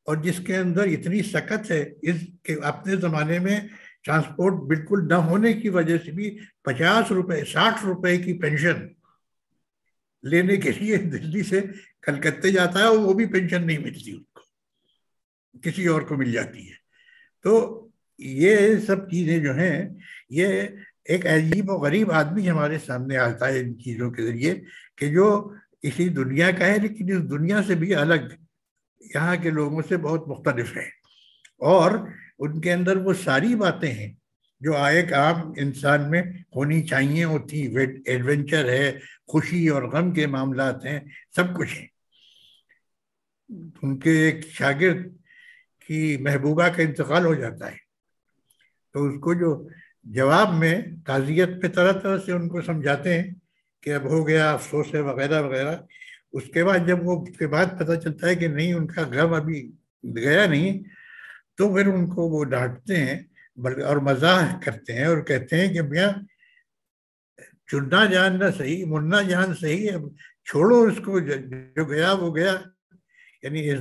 और जिसके अंदर इतनी सख्त है इस के अपने ज़माने में ट्रांसपोर्ट बिल्कुल न होने की वजह से भी पचास रुपए साठ रुपए की पेंशन लेने के लिए दिल्ली से कलकत्ते जाता है और वो भी पेंशन नहीं मिलती उनको किसी और को मिल जाती है तो ये सब चीज़ें जो हैं ये एक अजीब और गरीब आदमी हमारे सामने आता है इन चीज़ों के जरिए कि जो इसी दुनिया का है लेकिन इस दुनिया से भी अलग यहाँ के लोगों से बहुत मुख्तलफ है और उनके अंदर वो सारी बातें हैं जो एक आम इंसान में होनी चाहिए होती एडवेंचर है खुशी और गम के मामला हैं सब कुछ है उनके एक शागिर्द की महबूबा का इंतकाल हो जाता है तो उसको जो जवाब में ताज़ियत पे तरह तरह से उनको समझाते हैं कि अब हो गया अफसोस है वगैरह वगैरह उसके बाद जब वो उसके बाद पता चलता है कि नहीं उनका गम अभी गया नहीं तो फिर उनको वो डांटते हैं और मजाक करते हैं और कहते हैं कि भैया चुनना जान ना सही मुन्ना जान सही अब छोड़ो उसको जो गया वो गया यानी इस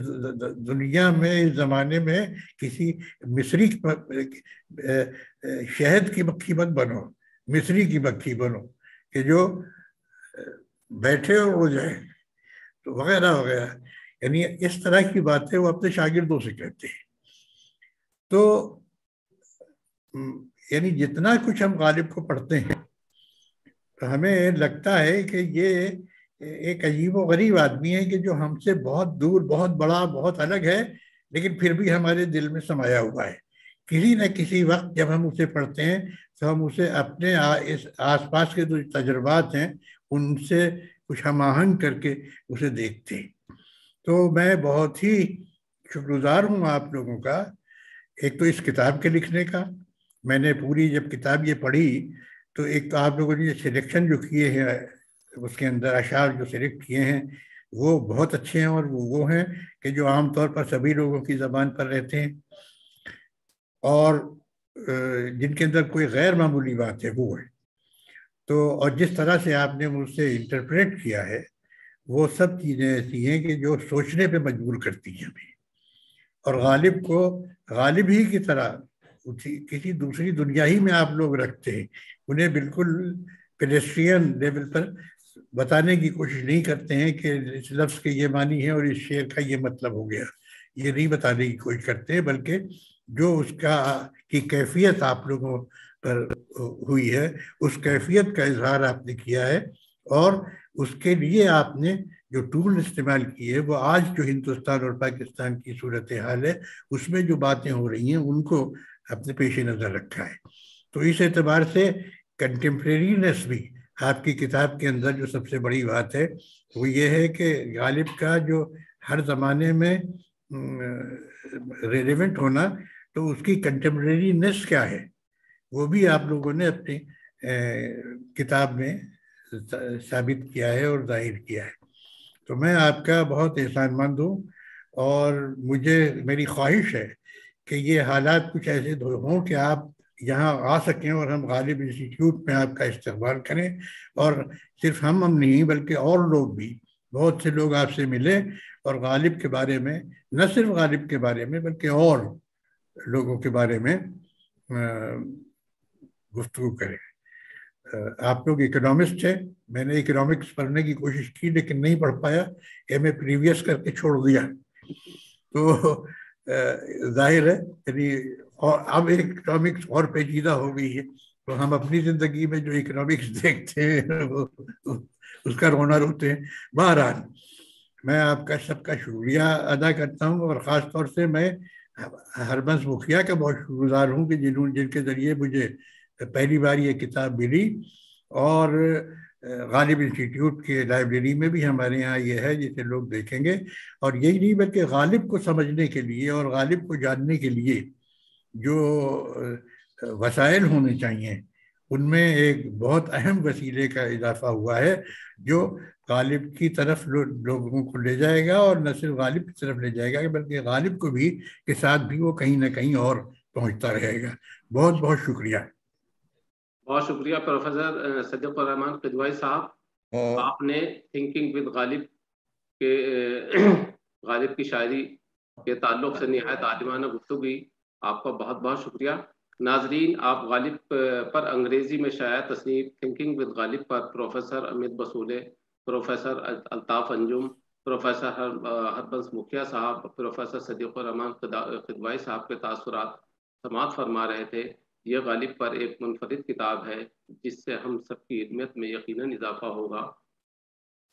दुनिया में इस जमाने में किसी मिस्री शहद की मक्खी मत बनो मिश्री की मक्खी बनो कि जो बैठे और उड़ जाए तो वगैरह वगैरह यानी इस तरह की बातें वो अपने शागिर्दों से कहते हैं तो यानी जितना कुछ हम गालिब को पढ़ते हैं तो हमें लगता है कि ये एक अजीब व गरीब आदमी है कि जो हमसे बहुत दूर बहुत बड़ा बहुत अलग है लेकिन फिर भी हमारे दिल में समाया हुआ है किसी न किसी वक्त जब हम उसे पढ़ते हैं तो हम उसे अपने आ, इस आसपास के जो तजर्बात हैं उनसे कुछ हम आहंग करके उसे देखते हैं तो मैं बहुत ही शुक्रगुजार हूँ आप लोगों का एक तो इस किताब के लिखने का मैंने पूरी जब किताब ये पढ़ी तो एक तो आप लोगों ने सिलेक्शन जो किए हैं उसके अंदर अशार जो सिलेक्ट किए हैं वो बहुत अच्छे हैं और वो वो हैं कि जो आमतौर पर सभी लोगों की ज़बान पर रहते हैं और जिनके अंदर कोई गैर मामूली बात है वो है तो और जिस तरह से आपने मुझसे इंटरप्रेट किया है वो सब चीज़ें ऐसी हैं कि जो सोचने पे मजबूर करती हैं हमें और गालिब को गालिब ही की तरह किसी दूसरी दुनिया ही में आप लोग रखते हैं उन्हें बिल्कुल पेडेस्ट्रियन लेवल पर बताने की कोशिश नहीं करते हैं कि इस लफ्ज़ के ये मानी है और इस शेर का ये मतलब हो गया ये नहीं बताने की कोशिश करते हैं बल्कि जो उसका की कैफियत आप लोगों पर हुई है उस कैफियत का इजहार आपने किया है और उसके लिए आपने जो टूल इस्तेमाल किए वो आज जो हिंदुस्तान और पाकिस्तान की सूरत हाल है उसमें जो बातें हो रही हैं उनको अपने पेश नज़र रखा है तो इस एतबार से कंटेम्प्रेरीनेस भी आपकी किताब के अंदर जो सबसे बड़ी बात है वो ये है कि गालिब का जो हर ज़माने में रेलिवेंट होना तो उसकी कंटेम्प्रेरीनेस क्या है वो भी आप लोगों ने अपनी किताब में साबित किया है और जाहिर किया है तो मैं आपका बहुत एहसानमंद हूँ और मुझे मेरी ख्वाहिश है कि ये हालात कुछ ऐसे हों कि आप यहाँ आ सकें और हम गालिब इंस्टीट्यूट में आपका इस्तेमाल करें और सिर्फ हम हम नहीं बल्कि और लोग भी बहुत से लोग आपसे मिले और गालिब के बारे में न सिर्फ गालिब के बारे में बल्कि और लोगों के बारे में गुफ्तु करें आप लोग इकोनॉमिस्ट हैं मैंने इकोनॉमिक्स पढ़ने की कोशिश की लेकिन नहीं पढ़ पाया एम ए प्रीवियस करके छोड़ दिया तो जाहिर है यानी और अब इकोनॉमिक्स और पेचीदा हो गई है तो हम अपनी ज़िंदगी में जो इकोनॉमिक्स देखते हैं वो उसका रोना रोते हैं बहरहाल मैं आपका सबका शुक्रिया अदा करता हूँ और ख़ास तौर से मैं हरबंस मुखिया का बहुत शुक्रगुजार हूँ कि जिन्होंने जिनके ज़रिए मुझे पहली बार ये किताब मिली और गालिब इंस्टीट्यूट के लाइब्रेरी में भी हमारे यहाँ ये है जिसे लोग देखेंगे और यही नहीं बल्कि गालिब को समझने के लिए और गालिब को जानने के लिए जो वसाइल होने चाहिए उनमें एक बहुत अहम वसीले का इजाफा हुआ है जो गालिब की तरफ लो, लोगों को ले जाएगा और न सिर्फ गालिब की तरफ ले जाएगा बल्कि गालिब को भी के साथ भी वो कहीं ना कहीं और पहुंचता रहेगा बहुत बहुत शुक्रिया बहुत शुक्रिया प्रोफेसर सदक रहमान साहब आपने थिंकिंग विद गालिब के गालिब की शायरी के ताल्लुक से नहायत आलिमाना गुफ्तु की आपका बहुत बहुत शुक्रिया नाजरीन आप गालिब पर अंग्रेज़ी में शायद तसनीफ थिंकिंग विद गालिब पर professor Amit Basole professor Altaf Anjum professor Harbans Mukhia sahab professor Sadiq खिदवाई साहब के तासरात समात फरमा रहे थे यह गालिब पर एक मुनफरद किताब है जिससे हम सबकी अहमियत में यकीन इजाफा होगा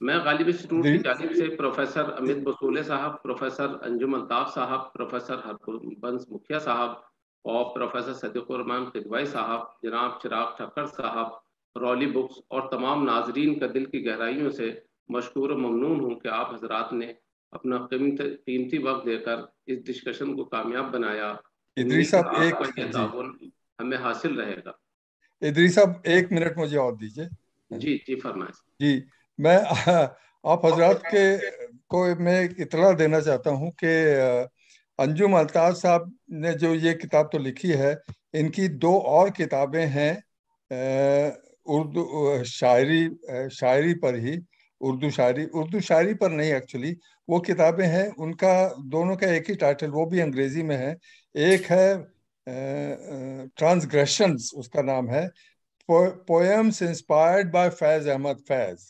मैं गालिब इंस्टीट्यूट की जानब से प्रोफेसर अमित बसूले साहब प्रोफेसर अंजुम अल्ताफ़ साहब प्रोफेसर हरबंस मुखिया साहब और प्रोफेसर सदकुरमान खिदवाई साहब जनाब चिराग ठक्कर साहब रॉली बुक्स और तमाम नाजरीन का दिल की गहराइयों से मशहूर ममनून हूँ कि आप हजरात ने अपना कीमती वक्त देकर इस डिस्कशन को कामयाब बनाया साहब एक हमें हासिल रहेगा इदरी साहब एक मिनट मुझे और दीजिए जी जी फरमाए जी मैं आप हजरात के को मैं इतला देना चाहता हूँ कि अंजुम अल्ताज साहब ने जो ये किताब तो लिखी है इनकी दो और किताबें हैं उर्दू शायरी शायरी पर ही उर्दू शायरी उर्दू शायरी पर नहीं एक्चुअली वो किताबें हैं उनका दोनों का एक ही टाइटल वो भी अंग्रेजी में है एक है ट्रांसग्रेशन उसका नाम है poems inspired by Faiz Ahmed Faiz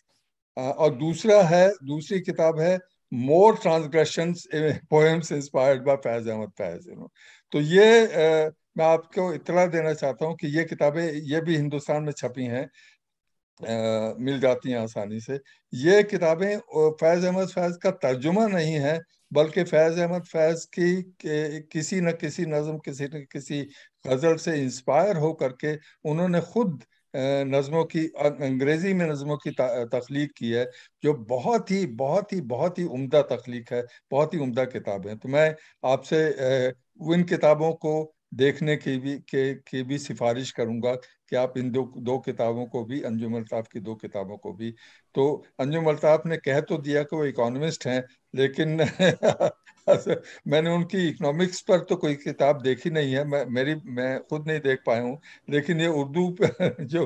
और दूसरा है दूसरी किताब है more transgressions eh, poems inspired by Faiz Ahmed Faiz you know तो ये uh, मैं आपको इतला देना चाहता हूँ कि ये किताबें ये भी हिंदुस्तान में छपी हैं eh, मिल जाती हैं आसानी से ये किताबें फैज़ अहमद फैज़ का तर्जुमा नहीं है बल्कि फैज़ अहमद फैज़ की किसी न किसी नज़म किसी न किसी गज़ल से इंस्पायर हो करके उन्होंने खुद नज़मों की अंग्रेज़ी में नज़मों की तख्लीक की है जो बहुत ही बहुत ही बहुत ही उम्दा तख्लीक है बहुत ही उम्दा किताब है तो मैं आपसे उन किताबों को देखने की भी के, के भी सिफारिश करूंगा कि आप इन दो दो किताबों को भी अंजुम अल्ताफ़ की दो किताबों को भी तो अंजुम अल्ताफ़ ने कह तो दिया कि वो इकोनॉमिस्ट हैं लेकिन मैंने उनकी इकोनॉमिक्स पर तो कोई किताब देखी नहीं है मैं मेरी मैं खुद नहीं देख पाया हूँ लेकिन ये उर्दू जो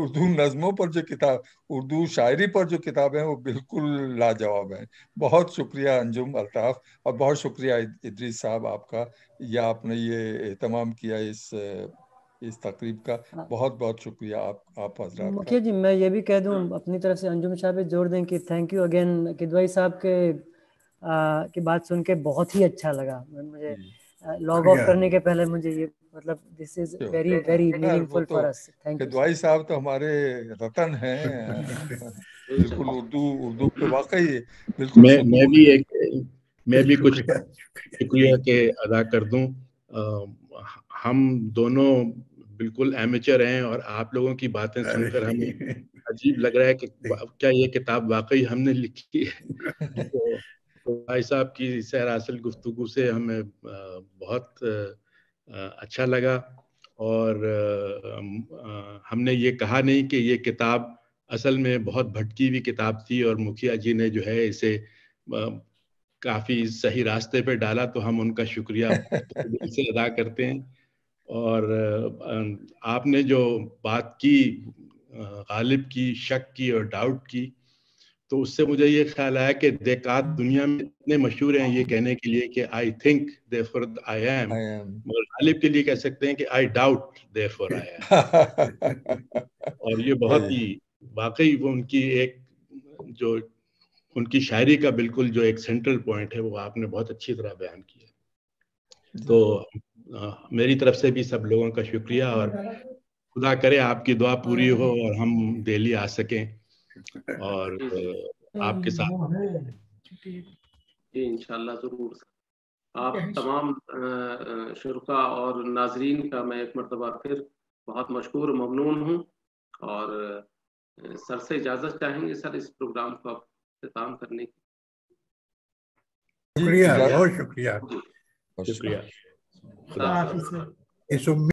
उर्दू नज्मों पर जो किताब उर्दू शायरी पर जो किताब है वो बिल्कुल लाजवाब है बहुत शुक्रिया अंजुम अल्ताफ़ और बहुत शुक्रिया इद्री साहब आपका या आपने ये एहतमाम किया इस इस तकरीब का बहुत बहुत शुक्रिया आप आप हजरा मुखिया जी मैं ये भी कह दूँ हाँ। अपनी तरफ से अंजुम साहब जोड़ दें कि थैंक यू अगेन किदवाई साहब के की बात सुन के बहुत ही अच्छा लगा मतलब मुझे लॉग हम्म। ऑफ करने के पहले मुझे ये मतलब this is very very meaningful for us thank you दवाई साहब तो हमारे रतन हैं बिल्कुल उर्दू उर्दू के वाकई बिल्कुल मैं मैं भी एक अच्छा मैं भी कुछ शुक्रिया के अदा कर दूं आ, हम दोनों बिल्कुल एमेचर हैं और आप लोगों की बातें सुनकर हमें अजीब लग रहा है कि क्या ये किताब वाकई हमने लिखी है तो तो भाई साहब की हासिल गुफ्तु से हमें बहुत अच्छा लगा और हमने ये कहा नहीं कि ये किताब असल में बहुत भटकी हुई किताब थी और मुखिया जी ने जो है इसे काफ़ी सही रास्ते पे डाला तो हम उनका शुक्रिया से अदा करते हैं और आपने जो बात की गालिब की शक की और डाउट की तो उससे मुझे ये ख्याल आया कि देकात दुनिया में इतने मशहूर हैं ये कहने के लिए कि I think for I am मगर गालिब के लिए कह सकते हैं कि I doubt for I am और ये बहुत ही वाकई वो उनकी एक जो उनकी शायरी का बिल्कुल जो एक सेंट्रल पॉइंट है वो आपने बहुत अच्छी तरह बयान किया तो आ, मेरी तरफ से भी सब लोगों का शुक्रिया और खुदा करे आपकी दुआ पूरी हो और हम दिल्ली आ सकें और आपके साथ इंशाल्लाह जरूर आप तमाम शुरा और नाजरीन का मैं एक मरतबा फिर बहुत मशहूर ममनून हूँ और सर से इजाज़त चाहेंगे सर इस प्रोग्राम को आप अख्ताम करने की शुक्रिया बहुत शुक्रिया शुक्रिया इस उम्मीद